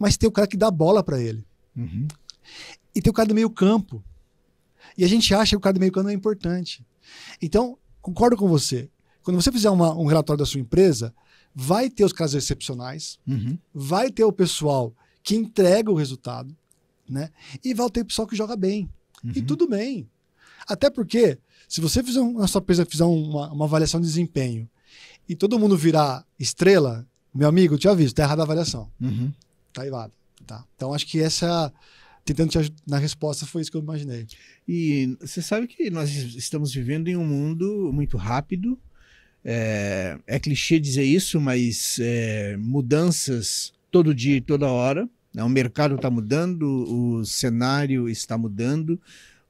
mas tem o cara que dá bola para ele. Uhum. E tem o cara do meio campo. E a gente acha que o cara do meio campo é importante. Então, concordo com você. Quando você fizer uma, um relatório da sua empresa, vai ter os casos excepcionais, uhum. vai ter o pessoal que entrega o resultado, né? E vai ter o pessoal que joga bem. Uhum. E tudo bem. Até porque, se você fizer uma sua empresa fizer uma, uma avaliação de desempenho e todo mundo virar estrela, meu amigo, te aviso, tá errada a avaliação. Uhum tá errado. Tá? Então acho que essa tentando te ajudar na resposta foi isso que eu imaginei. E você sabe que nós estamos vivendo em um mundo muito rápido. É, é clichê dizer isso, mas é, mudanças todo dia e toda hora. Né? O mercado está mudando, o cenário está mudando,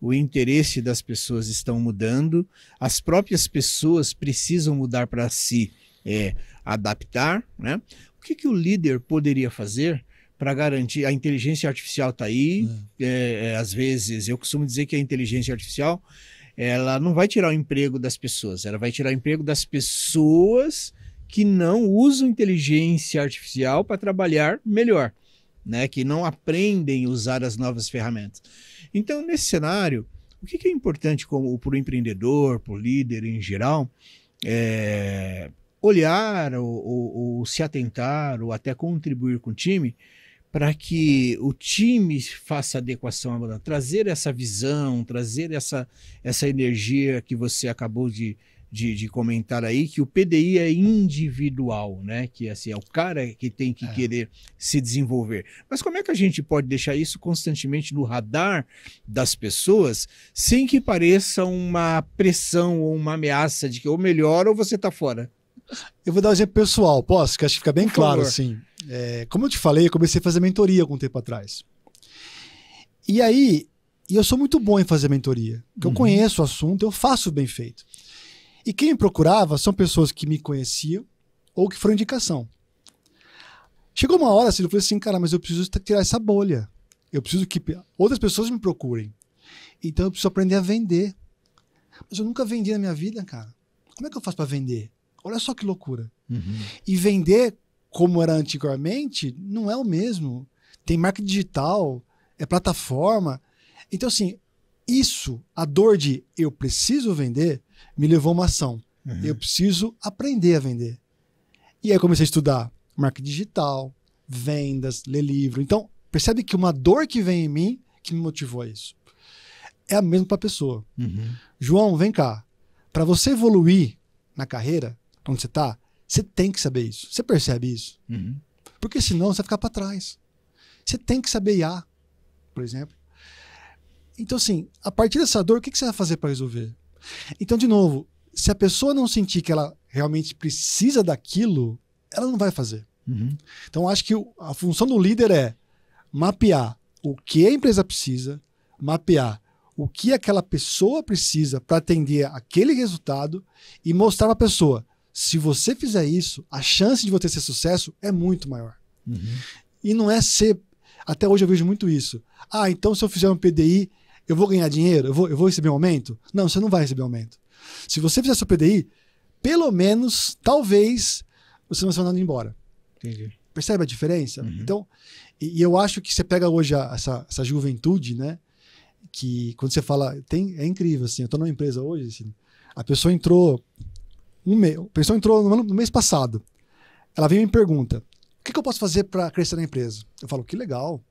o interesse das pessoas estão mudando, as próprias pessoas precisam mudar para si, é, adaptar. Né? O que, que o líder poderia fazer para garantir. A inteligência artificial está aí. É. é. É, às vezes, eu costumo dizer que a inteligência artificial ela não vai tirar o emprego das pessoas, ela vai tirar o emprego das pessoas que não usam inteligência artificial para trabalhar melhor, né? que não aprendem a usar as novas ferramentas. Então, nesse cenário, o que, que é importante para o empreendedor, para o líder em geral, é, olhar ou, ou, ou, se atentar ou até contribuir com o time para que o time faça adequação à mudança, trazer essa visão, trazer essa, essa energia que você acabou de, de, de, comentar aí, que o PDI é individual, né? Que assim, é o cara que tem que é. querer se desenvolver. Mas como é que a gente pode deixar isso constantemente no radar das pessoas sem que pareça uma pressão ou uma ameaça de que ou melhor ou você está fora? Eu vou dar um exemplo pessoal, posso? Que acho que fica bem Por claro, favor. assim. É, como eu te falei, eu comecei a fazer mentoria algum tempo atrás. E aí, e eu sou muito bom em fazer mentoria. uhum. eu conheço o assunto, eu faço bem feito. E quem me procurava são pessoas que me conheciam ou que foram indicação. Chegou uma hora, assim, eu falei assim, cara, mas eu preciso tirar essa bolha. Eu preciso que outras pessoas me procurem. Então eu preciso aprender a vender. Mas eu nunca vendi na minha vida, cara. Como é que eu faço para vender? Olha só que loucura. Uhum. E vender como era antigamente, não é o mesmo. Tem marca digital, é plataforma. Então, assim, isso, a dor de eu preciso vender, me levou a uma ação. Uhum. Eu preciso aprender a vender. E aí comecei a estudar marca digital, vendas, ler livro. Então, percebe que uma dor que vem em mim que me motivou a isso. É a mesma para a pessoa. Uhum. João, vem cá. Para você evoluir na carreira, onde você está, você tem que saber isso. Você percebe isso? Uhum. Porque senão você vai ficar para trás. Você tem que saber IA, por exemplo. Então, assim, a partir dessa dor, o que, você vai fazer para resolver? Então, de novo, se a pessoa não sentir que ela realmente precisa daquilo, ela não vai fazer. Uhum. Então, acho que a função do líder é mapear o que a empresa precisa, mapear o que aquela pessoa precisa para atender aquele resultado e mostrar para a pessoa: se você fizer isso, a chance de você ser sucesso é muito maior. Uhum. E não é ser. Até hoje eu vejo muito isso. Ah, então se eu fizer um PDI, eu vou ganhar dinheiro? Eu vou, eu vou receber um aumento? Não, você não vai receber aumento. Se você fizer seu PDI, pelo menos, talvez, você não vai ser mandado embora. Entendi. Percebe a diferença? Uhum. Então, e, e, eu acho que você pega hoje a, essa, essa juventude, né? Que quando você fala, tem, é incrível, assim, eu tô numa empresa hoje, assim, a pessoa entrou um mês. O pessoal entrou no, ano, no, mês passado. Ela vem e me pergunta: o que, que eu posso fazer para crescer na empresa? Eu falo: que legal.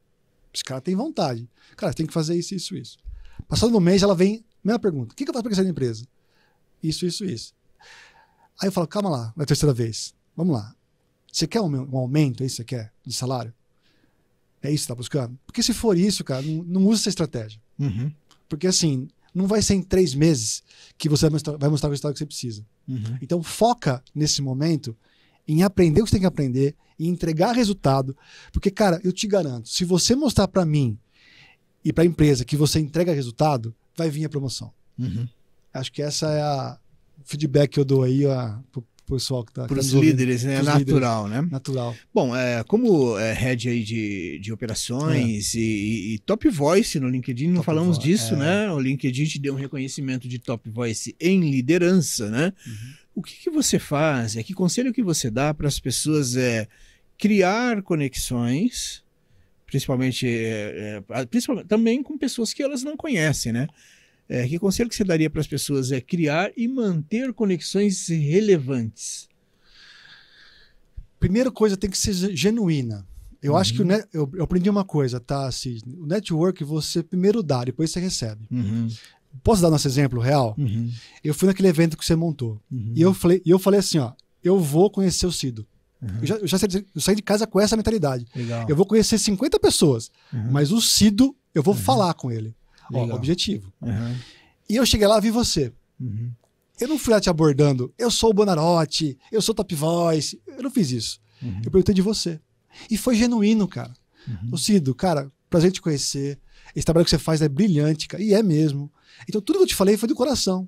Esse cara tem vontade. Cara, tem que fazer isso, isso, isso. Passado um mês, ela vem, mesma pergunta: o que, que eu faço para crescer na empresa? Isso, isso, isso. Aí eu falo: calma lá, na é terceira vez. Vamos lá. Você quer um, um aumento aí? É você quer de salário? É isso que você está buscando? Porque se for isso, cara, não, não usa essa estratégia. Uhum. Porque assim, não vai ser em três meses que você vai mostrar o resultado que você precisa. Uhum. Então, foca nesse momento em aprender o que você tem que aprender e entregar resultado. Porque, cara, eu te garanto, se você mostrar para mim e para a empresa que você entrega resultado, vai vir a promoção. Uhum. Acho que essa é a feedback que eu dou aí pessoal que está. Para os líderes, né? natural, líderes. né? Natural. Bom, é, como é, head aí de, de operações é. e, e, top voice no LinkedIn, top não falamos voice, disso, é. né? O LinkedIn te deu um reconhecimento de top voice em liderança, né? Uhum. O que, que, você faz? É, que conselho que você dá para as pessoas é criar conexões, principalmente, é, principalmente também com pessoas que elas não conhecem, né? É, que conselho que você daria para as pessoas é criar e manter conexões relevantes? Primeira coisa tem que ser genuína. Eu uhum. acho que o uhum. net, eu, eu, aprendi uma coisa, tá, Sidney? O network você primeiro dá, depois você recebe. Uhum. Posso dar nosso exemplo real? Uhum. Eu fui naquele evento que você montou. Uhum. E eu falei, eu falei assim: ó, eu vou conhecer o Cido. Uhum. Eu, já, eu já saí, eu saí, de casa com essa mentalidade. Legal. Eu vou conhecer 50 pessoas, mas o Cido, eu vou falar com ele. Ó, objetivo. Uhum. E eu cheguei lá vi você. Uhum. Eu não fui lá te abordando. Eu sou o Bonarotti, eu sou o Top Voice. Eu não fiz isso. Uhum. Eu perguntei de você. E foi genuíno, cara. Uhum. Lucido, cara, prazer te conhecer. Esse trabalho que você faz é brilhante, cara. E é mesmo. Então, tudo que eu te falei foi do coração.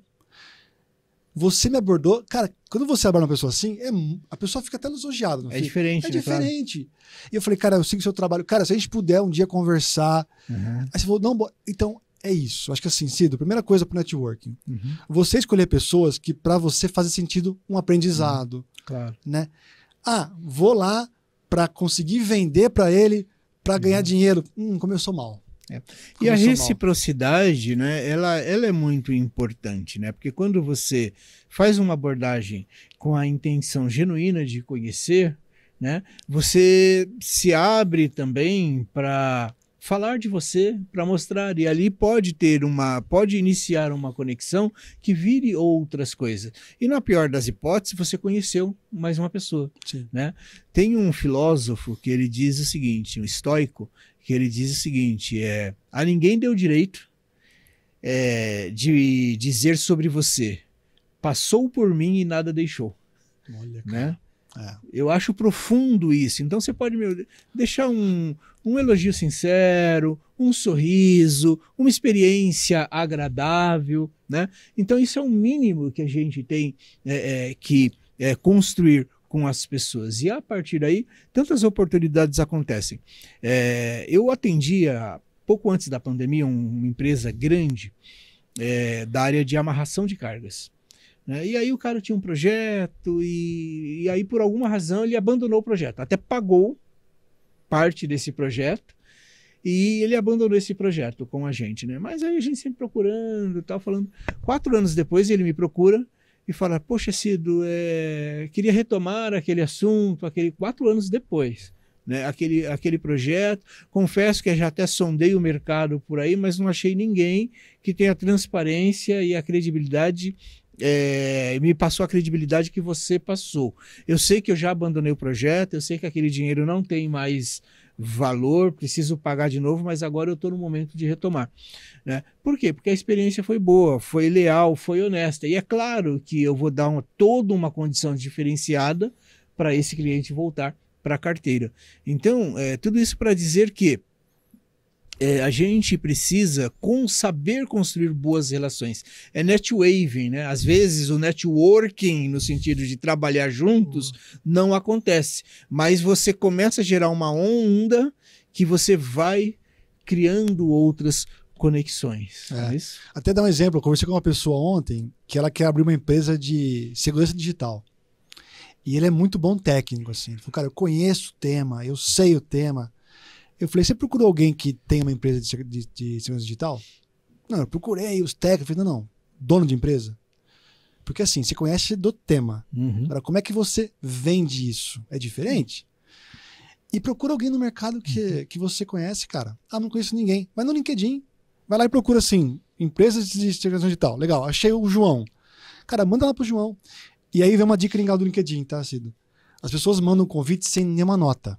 Você me abordou. Cara, quando você aborda uma pessoa assim, é, a pessoa fica até lisonjeada. É diferente. É né, diferente. Claro. E eu falei, cara, eu sigo seu trabalho. Cara, se a gente puder um dia conversar. Uhum. Aí você falou, não, então é isso. Acho que assim, Cido, primeira coisa para networking. Uhum. Você escolher pessoas que para você fazem sentido um aprendizado. Uhum. Claro. Né? Ah, vou lá para conseguir vender para ele para ganhar uhum. dinheiro. Hum, começou mal. É. E a reciprocidade, né, ela, ela é muito importante, né? Porque quando você faz uma abordagem com a intenção genuína de conhecer, né, você se abre também para falar de você, para mostrar. E ali pode ter uma, pode iniciar uma conexão que vire outras coisas. E na pior das hipóteses, você conheceu mais uma pessoa. Sim. Né? Tem um filósofo que ele diz o seguinte, um estoico, que ele diz o seguinte: é, a ninguém deu direito é, de dizer sobre você. Passou por mim e nada deixou. Olha, né? É. Eu acho profundo isso. Então você pode me deixar um, um elogio sincero, um sorriso, uma experiência agradável, né? Então isso é o um mínimo que a gente tem é, é, que é, construir com as pessoas. E a partir daí, tantas oportunidades acontecem. É, eu atendia, pouco antes da pandemia, um, uma empresa grande da área de amarração de cargas. Né? E aí o cara tinha um projeto e, e aí por alguma razão ele abandonou o projeto. Até pagou parte desse projeto e ele abandonou esse projeto com a gente, né? Mas aí a gente sempre procurando, tal, falando. Quatro anos depois ele me procura e fala: Poxa, Cido, é... queria retomar aquele assunto, aquele quatro anos depois, né? Aquele, aquele projeto. Confesso que já até sondei o mercado por aí, mas não achei ninguém que tenha a transparência e a credibilidade é, me passou a credibilidade que você passou. Eu sei que eu já abandonei o projeto, eu sei que aquele dinheiro não tem mais valor, preciso pagar de novo, mas agora eu estou no momento de retomar. Né? Por quê? Porque a experiência foi boa, foi leal, foi honesta. E é claro que eu vou dar uma, toda uma condição diferenciada para esse cliente voltar para a carteira. Então, é, tudo isso para dizer que é, a gente precisa com saber construir boas relações. É netwaving, né? Às vezes o networking, no sentido de trabalhar juntos, hum. não acontece. Mas você começa a gerar uma onda que você vai criando outras conexões. É. É Até dar um exemplo, eu conversei com uma pessoa ontem que ela quer abrir uma empresa de segurança digital. E ele é muito bom técnico, assim. Ele falou, cara, eu conheço o tema, eu sei o tema eu falei, você procurou alguém que tem uma empresa de, de, de segurança digital? Não, eu procurei os técnicos. Eu falei, não, não, dono de empresa. Porque assim, você conhece do tema. Uhum. Agora, como é que você vende isso? É diferente? E procura alguém no mercado que, uhum. que você conhece, cara. Ah, não conheço ninguém. Vai no LinkedIn. Vai lá e procura assim, empresas de segurança digital. Legal, achei o João. Cara, manda lá pro João. E aí vem uma dica legal do LinkedIn, tá, Cido? As pessoas mandam um convite sem nenhuma nota.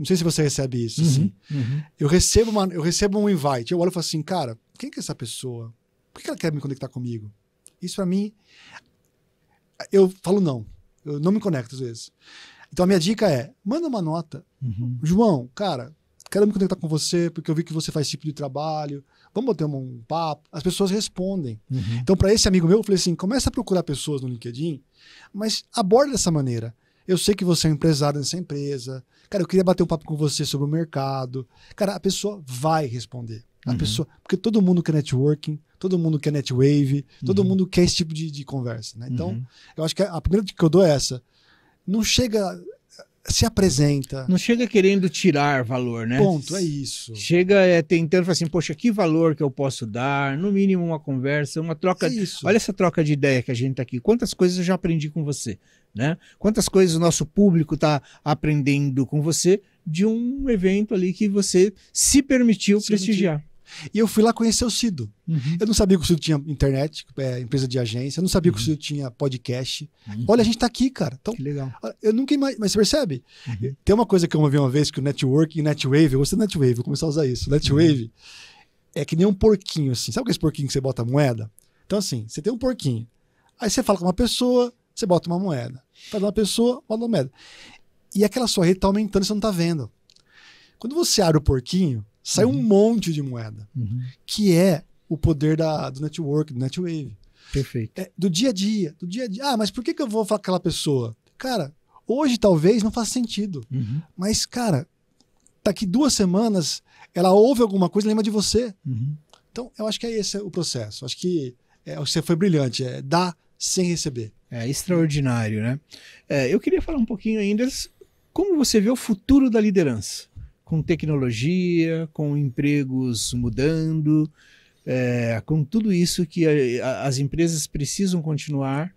Não sei se você recebe isso. Uhum, assim. uhum. Eu, recebo uma, eu recebo um invite. Eu olho e falo assim, cara, quem que é essa pessoa? Por que ela quer me conectar comigo? Isso para mim. Eu falo não. Eu não me conecto às vezes. Então a minha dica é: manda uma nota. Uhum. João, cara, quero me conectar com você porque eu vi que você faz esse tipo de trabalho. Vamos bater um, um papo. As pessoas respondem. Uhum. Então, para esse amigo meu, eu falei assim: começa a procurar pessoas no LinkedIn, mas aborda dessa maneira. Eu sei que você é um empresário nessa empresa. Cara, eu queria bater um papo com você sobre o mercado. Cara, a pessoa vai responder. A uhum. pessoa, porque todo mundo quer networking, todo mundo quer netwave, todo uhum. mundo quer esse tipo de, de conversa. Né? Então, uhum. eu acho que a primeira que eu dou é essa. Não chega, eh, se apresenta. Não chega querendo tirar valor, né? Ponto, é isso. Chega é, tentando falar assim, poxa, que valor que eu posso dar? No mínimo uma conversa, uma troca. É isso. Olha essa troca de ideia que a gente tá aqui. Quantas coisas eu já aprendi com você? Né? Quantas coisas o nosso público está aprendendo com você de um evento ali que você se permitiu se prestigiar. Permitiu. E eu fui lá conhecer o Cido. Uhum. Eu não sabia que o Cido tinha internet, é, empresa de agência. Eu não sabia uhum. que o uhum. Cido tinha podcast. Uhum. Olha, a gente tá aqui, cara. Então, que legal. Eu nunca mais. Mas você percebe? Uhum. Tem uma coisa que eu ouvi uma vez que o Network e Netwave, eu gostei do Netwave, vou começar a usar isso. Netwave é que nem um porquinho, assim. Sabe aquele porquinho que você bota moeda? Então, assim, você tem um porquinho. Aí você fala com uma pessoa, você bota uma moeda. para dar uma pessoa, bota uma moeda. E aquela sua rede está aumentando, você não está vendo. Quando você abre o porquinho, sai uhum. um monte de moeda, uhum. que é o poder da, do network, do netwave. Perfeito. É, do dia a dia, do dia a dia. Ah, mas por que, que eu vou falar com aquela pessoa? Cara, hoje talvez não faça sentido. Uhum. Mas, cara, daqui duas semanas ela ouve alguma coisa e lembra de você. Uhum. Então, eu acho que é esse o processo. Acho que é, você foi brilhante. É dar sem receber. É extraordinário, né? É, eu queria falar um pouquinho ainda como você vê o futuro da liderança, com tecnologia, com empregos mudando, é, com tudo isso que a, a, as empresas precisam continuar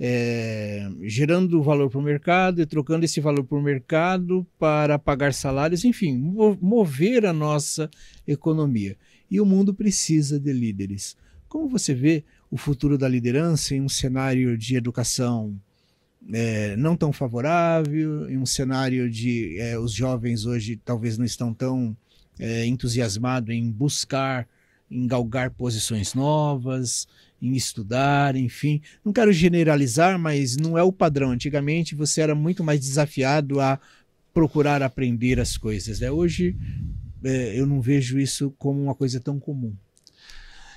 é, gerando valor para o mercado e trocando esse valor para o mercado para pagar salários, enfim, mover a nossa economia. E o mundo precisa de líderes. Como você vê o futuro da liderança em um cenário de educação é, não tão favorável, em um cenário de é, os jovens hoje talvez não estão tão é, entusiasmados em buscar, em galgar posições novas, em estudar, enfim. Não quero generalizar, mas não é o padrão. Antigamente você era muito mais desafiado a procurar aprender as coisas. Né? Hoje é, eu não vejo isso como uma coisa tão comum.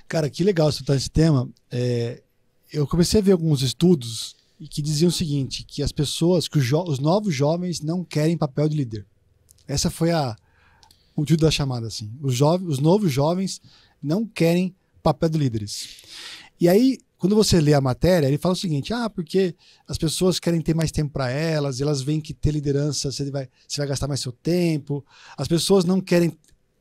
Cara, que legal estudar esse tema. É, eu comecei a ver alguns estudos que diziam o seguinte, que as pessoas, que os, os novos jovens não querem papel de líder. Essa foi a o título da chamada, assim. Os, os novos jovens não querem papel de líderes. E aí, quando você lê a matéria, ele fala o seguinte: ah, porque as pessoas querem ter mais tempo para elas, elas veem que ter liderança você vai, você vai gastar mais seu tempo, as pessoas não querem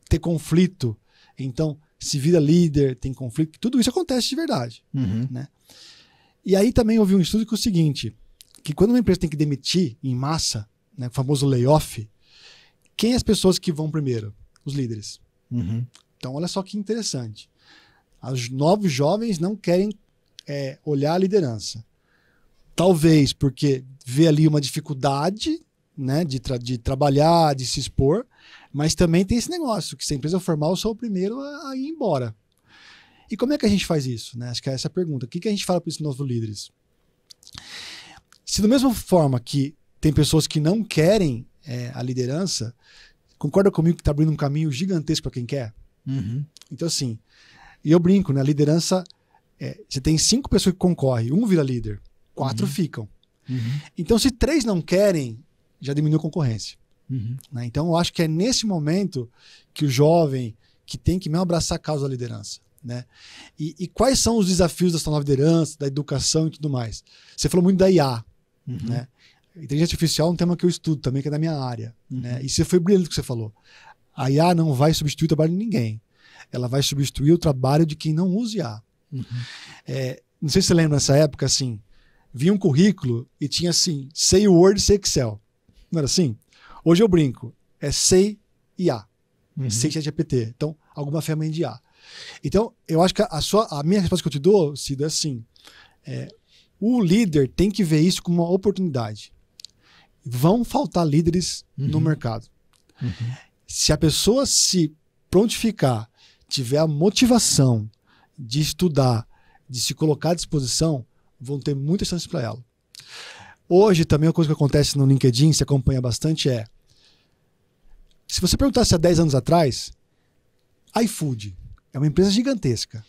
ter conflito, então se vira líder, tem conflito, tudo isso acontece de verdade. Uhum. Né? E aí também houve um estudo que é o seguinte: que quando uma empresa tem que demitir em massa, né, o famoso layoff, quem é as pessoas que vão primeiro? Os líderes. Uhum. Então, olha só que interessante. Os novos jovens não querem é, olhar a liderança. Talvez porque vê ali uma dificuldade né, de, tra de trabalhar, de se expor, mas também tem esse negócio, que se a empresa formal, eu sou o primeiro a, ir embora. E como é que a gente faz isso? Né? Acho que é essa a pergunta. O que, que a gente fala para esses novos líderes? Se da mesma forma que tem pessoas que não querem é, a liderança, concorda comigo que está abrindo um caminho gigantesco para quem quer? Uhum. Então, assim, e eu brinco, né? A liderança, é, você tem cinco pessoas que concorrem, um vira líder, quatro uhum. ficam. Uhum. Então, se três não querem, já diminuiu a concorrência. Uhum. Né? Então, eu acho que é nesse momento que o jovem que tem que mesmo abraçar a causa da liderança. Né? E, e, quais são os desafios dessa nova liderança, da educação e tudo mais? Você falou muito da IA, uhum. né? Inteligência artificial é um tema que eu estudo também, que é da minha área. Uhum. Né? E você foi brilhante o que você falou. A IA não vai substituir o trabalho de ninguém. Ela vai substituir o trabalho de quem não usa IA. Uhum. É, não sei se você lembra nessa época, assim, vinha um currículo e tinha assim, sei Word, sei Excel. Não era assim? Hoje eu brinco, é SEI e A. Uhum. SEI é GPT. Então, alguma ferramenta de A. Então, eu acho que a, sua, a minha resposta que eu te dou, Cida, é assim. É, o líder tem que ver isso como uma oportunidade. Vão faltar líderes uhum. no mercado. Uhum. Se a pessoa se prontificar, tiver a motivação de estudar, de se colocar à disposição, vão ter muitas chances para ela. Hoje, também, uma coisa que acontece no LinkedIn, se acompanha bastante, é se você perguntasse há 10 anos atrás, iFood é uma empresa gigantesca.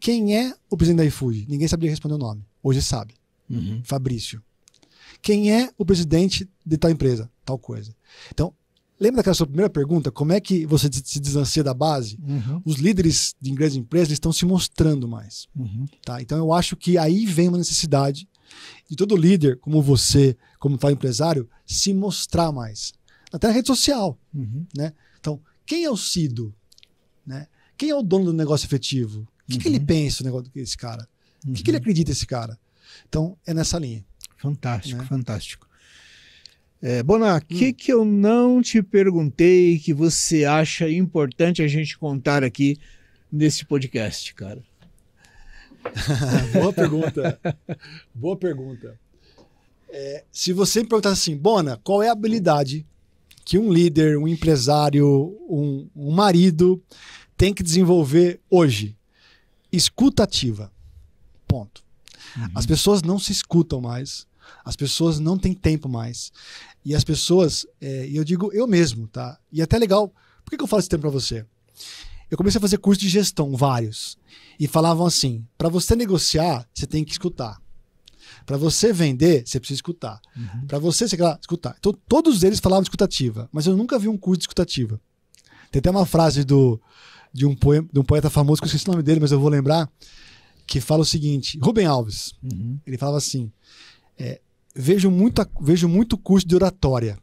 Quem é o presidente da iFood? Ninguém sabia responder o nome. Hoje sabe. Uhum. Fabrício. Quem é o presidente de tal empresa? Tal coisa. Então, lembra daquela sua primeira pergunta? Como é que você se distancia da base? Uhum. Os líderes de grandes empresas estão se mostrando mais. Uhum. Tá? Então, eu acho que aí vem uma necessidade de todo líder, como você, como tal empresário, se mostrar mais até na rede social. Uhum. Né? Então, quem é o Cido? Né? Quem é o dono do negócio efetivo? O que, uhum. que ele uhum. pensa, o negócio desse cara? O que, que, ele uhum. acredita, esse cara? Então, é nessa linha. Fantástico, né? fantástico. É, o hum. que, que eu não te perguntei que você acha importante a gente contar aqui nesse podcast, cara? Boa pergunta. Boa pergunta. É, se você me perguntar assim, Bona, qual é a habilidade que um líder, um empresário, um, um marido tem que desenvolver hoje? Escuta ativa. Ponto. Uhum. As pessoas não se escutam mais. As pessoas não têm tempo mais. E as pessoas, é, e é, eu digo eu mesmo, tá? E é até legal, por que, que eu falo esse tempo para você? Eu comecei a fazer curso de gestão, vários. E falavam assim: para você negociar, você tem que escutar. Para você vender, você precisa escutar. Uhum. Para você, você quer escutar. Então, todos eles falavam de escutativa, mas eu nunca vi um curso de escutativa. Tem até uma frase do, de, um poema, de um poeta famoso, que eu esqueci o nome dele, mas eu vou lembrar, que fala o seguinte: Rubem Alves. Uhum. Ele falava assim: é, vejo, muito, vejo muito curso de oratória.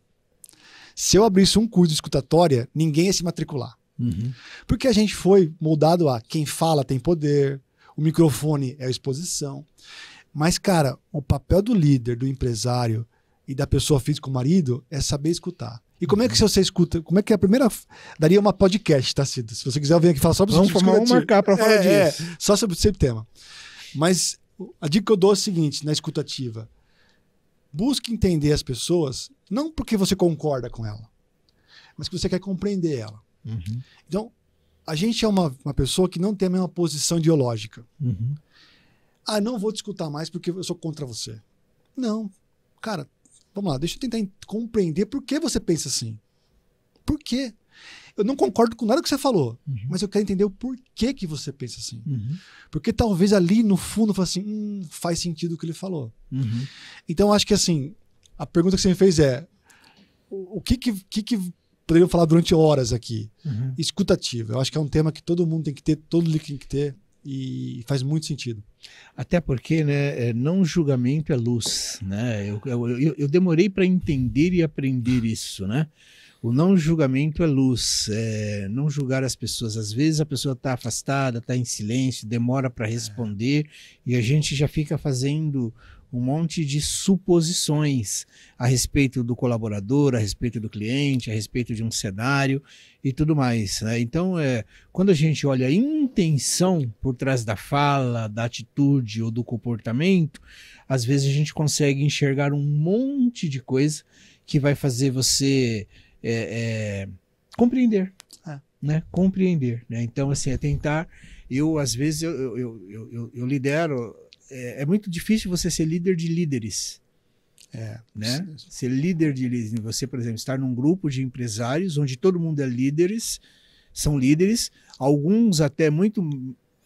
Se eu abrisse um curso de escutatória, ninguém ia se matricular. Uhum. Porque a gente foi moldado a quem fala tem poder, o microfone é a exposição. Mas, cara, o papel do líder, do empresário e da pessoa física, o marido, é saber escutar. E como é que se uhum. você escuta? Como é que é a primeira. Daria uma podcast, tá, Cida? Se você quiser, eu venho aqui falar só sobre Vamos formar um marcar para falar é, é disso. É, só sobre o tema. Mas a dica que eu dou é a seguinte: na escutativa, busque entender as pessoas, não porque você concorda com ela, mas que você quer compreender ela. Uhum. Então, a gente é uma, uma pessoa que não tem a mesma posição ideológica. Uhum. Ah, não vou te escutar mais porque eu sou contra você. Não. Cara, vamos lá, deixa eu tentar compreender por que você pensa assim. Por quê? Eu não concordo com nada que você falou, uhum. mas eu quero entender o porquê que você pensa assim. Uhum. Porque talvez ali no fundo faça assim, hum, faz sentido o que ele falou. Uhum. Então acho que assim, a pergunta que você me fez é: o que que, que, que poderia falar durante horas aqui? Uhum. Escutativa. Eu acho que é um tema que todo mundo tem que ter, todo líquido tem que ter e faz muito sentido. Até porque, né, é, não julgamento é luz, né? Eu, eu, eu demorei para entender e aprender isso, né? O não julgamento é luz, é não julgar as pessoas. Às vezes a pessoa está afastada, está em silêncio, demora para responder é. e a gente já fica fazendo um monte de suposições a respeito do colaborador, a respeito do cliente, a respeito de um cenário e tudo mais. Né? Então, é, quando a gente olha a intenção por trás da fala, da atitude ou do comportamento, às vezes a gente consegue enxergar um monte de coisa que vai fazer você é, é, compreender. É. Né? Compreender. Né? Então, assim, é tentar. Eu, às vezes, eu, eu, eu, eu lidero é, é muito difícil você ser líder de líderes. É, né? Ser líder de líderes. Você, por exemplo, estar num grupo de empresários onde todo mundo é líderes, são líderes, alguns até muito,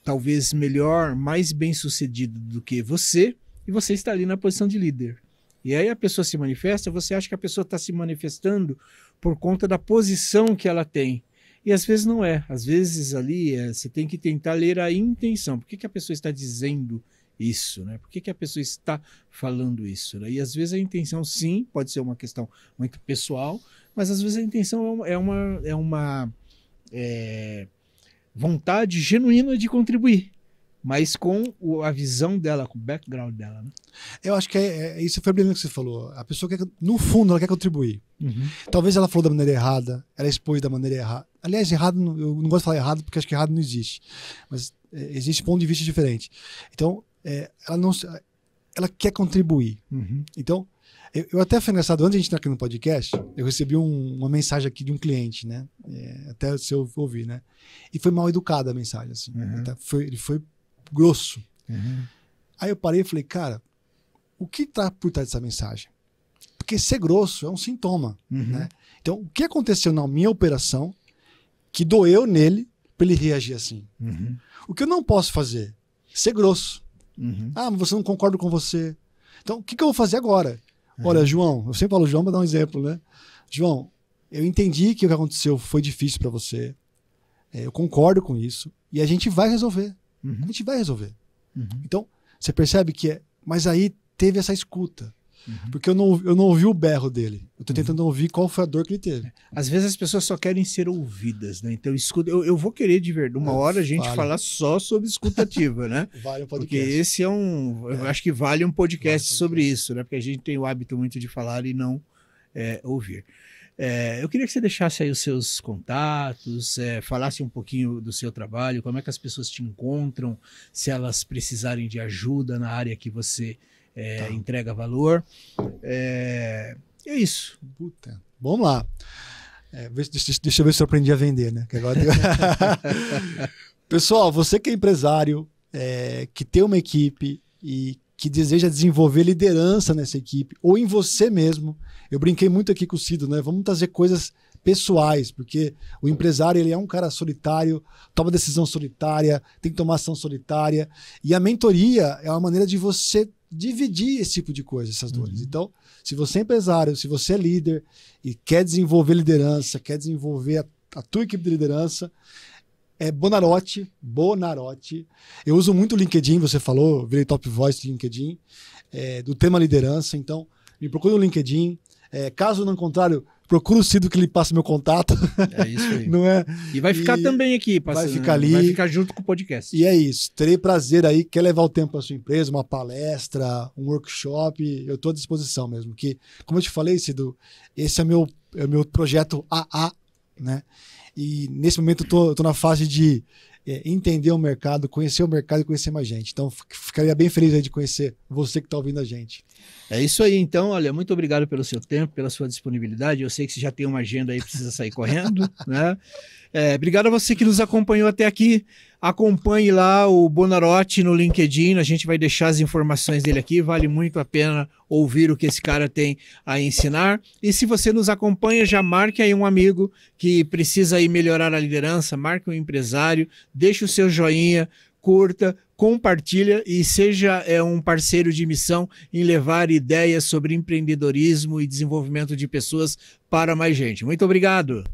talvez melhor, mais bem sucedido do que você, e você está ali na posição de líder. E aí a pessoa se manifesta, você acha que a pessoa está se manifestando por conta da posição que ela tem. E às vezes não é. Às vezes ali é, você tem que tentar ler a intenção. Por que, que a pessoa está dizendo isso, né? Por que, que a pessoa está falando isso? Né? E às vezes a intenção, sim, pode ser uma questão muito pessoal, mas às vezes a intenção é uma, é uma é, é vontade genuína de contribuir, mas com o, a visão dela, com o background dela. Né? Eu acho que é, é, isso foi o o que você falou. A pessoa quer, no fundo, ela quer contribuir. Uhum. Talvez ela falou da maneira errada, ela expôs da maneira errada. Aliás, errado, eu não gosto de falar errado porque acho que errado não existe, mas é, existe ponto de vista diferente. Então, é, ela não ela quer contribuir. Uhum. Então, eu, eu, até fui engraçado, antes de a gente entrar aqui no podcast, eu recebi um, uma mensagem aqui de um cliente, né? É, até se eu ouvir, né? E foi mal educada a mensagem, assim. Uhum. Até foi, ele foi grosso. Uhum. Aí eu parei e falei, cara, o que está por trás dessa mensagem? Porque ser grosso é um sintoma, uhum. né? Então, o que aconteceu na minha operação que doeu nele para ele reagir assim? Uhum. O que eu não posso fazer? Ser grosso. Uhum. Ah, mas você não concorda com você. Então, o que, que eu vou fazer agora? Uhum. Olha, João, eu sempre falo João para dar um exemplo, né? João, eu entendi que o que aconteceu foi difícil para você. É, eu concordo com isso. E a gente vai resolver. Uhum. A gente vai resolver. Uhum. Então, você percebe que é. Mas aí teve essa escuta. Uhum. Porque eu não, eu não ouvi o berro dele. Eu estou uhum. tentando uhum. ouvir qual foi a dor que ele teve. É, às vezes as pessoas só querem ser ouvidas, né? Então, escuta. Eu, eu vou querer de verdade, uma é, hora, a gente vale. falar só sobre escutativa, né? vale um podcast. Porque esse é um. Eu é. acho que vale um podcast, vale podcast sobre isso, né? Porque a gente tem o hábito muito de falar e não é, ouvir. É, eu queria que você deixasse aí os seus contatos, é, falasse um pouquinho do seu trabalho, como é que as pessoas te encontram, se elas precisarem de ajuda na área que você é, tá. entrega valor. É, é isso. Puta. Vamos lá. É, deixa, deixa, eu ver se eu aprendi a vender, né? Agora... Pessoal, você que é empresário, é, que tem uma equipe e que deseja desenvolver liderança nessa equipe, ou em você mesmo. Eu brinquei muito aqui com o Cido, né? Vamos trazer coisas pessoais, porque o empresário ele é um cara solitário, toma decisão solitária, tem que tomar ação solitária. E a mentoria é uma maneira de você dividir esse tipo de coisa, essas dores. Uhum. Então, se você é empresário, se você é líder e quer desenvolver liderança, quer desenvolver a, a tua equipe de liderança, é Bonarote, Bonarote. Eu uso muito o LinkedIn, você falou, virei top voice do LinkedIn, é, do tema liderança, então me procure no LinkedIn. É, caso não contrário, Procura o Cido que ele passa meu contato. É isso aí. Não é? E vai ficar e também aqui, passando, vai ficar ali. Vai ficar junto com o podcast. E é isso. Terei prazer aí. Quer levar o tempo para sua empresa, uma palestra, um workshop? Eu estou à disposição mesmo. Que, como eu te falei, Cido, esse é meu, é meu projeto AA, né? E nesse momento eu estou na fase de é, entender o mercado, conhecer o mercado e conhecer mais gente. Então ficaria bem feliz aí de conhecer você que está ouvindo a gente. É isso aí, então. Olha, muito obrigado pelo seu tempo, pela sua disponibilidade. Eu sei que você já tem uma agenda aí, precisa sair correndo, né? É, obrigado a você que nos acompanhou até aqui. Acompanhe lá o Bonarotti no LinkedIn. A gente vai deixar as informações dele aqui. Vale muito a pena ouvir o que esse cara tem a ensinar. E se você nos acompanha, já marque aí um amigo que precisa aí melhorar a liderança, marque um empresário, deixe o seu joinha, curta, compartilha e seja é, um parceiro de missão em levar ideias sobre empreendedorismo e desenvolvimento de pessoas para mais gente. Muito obrigado.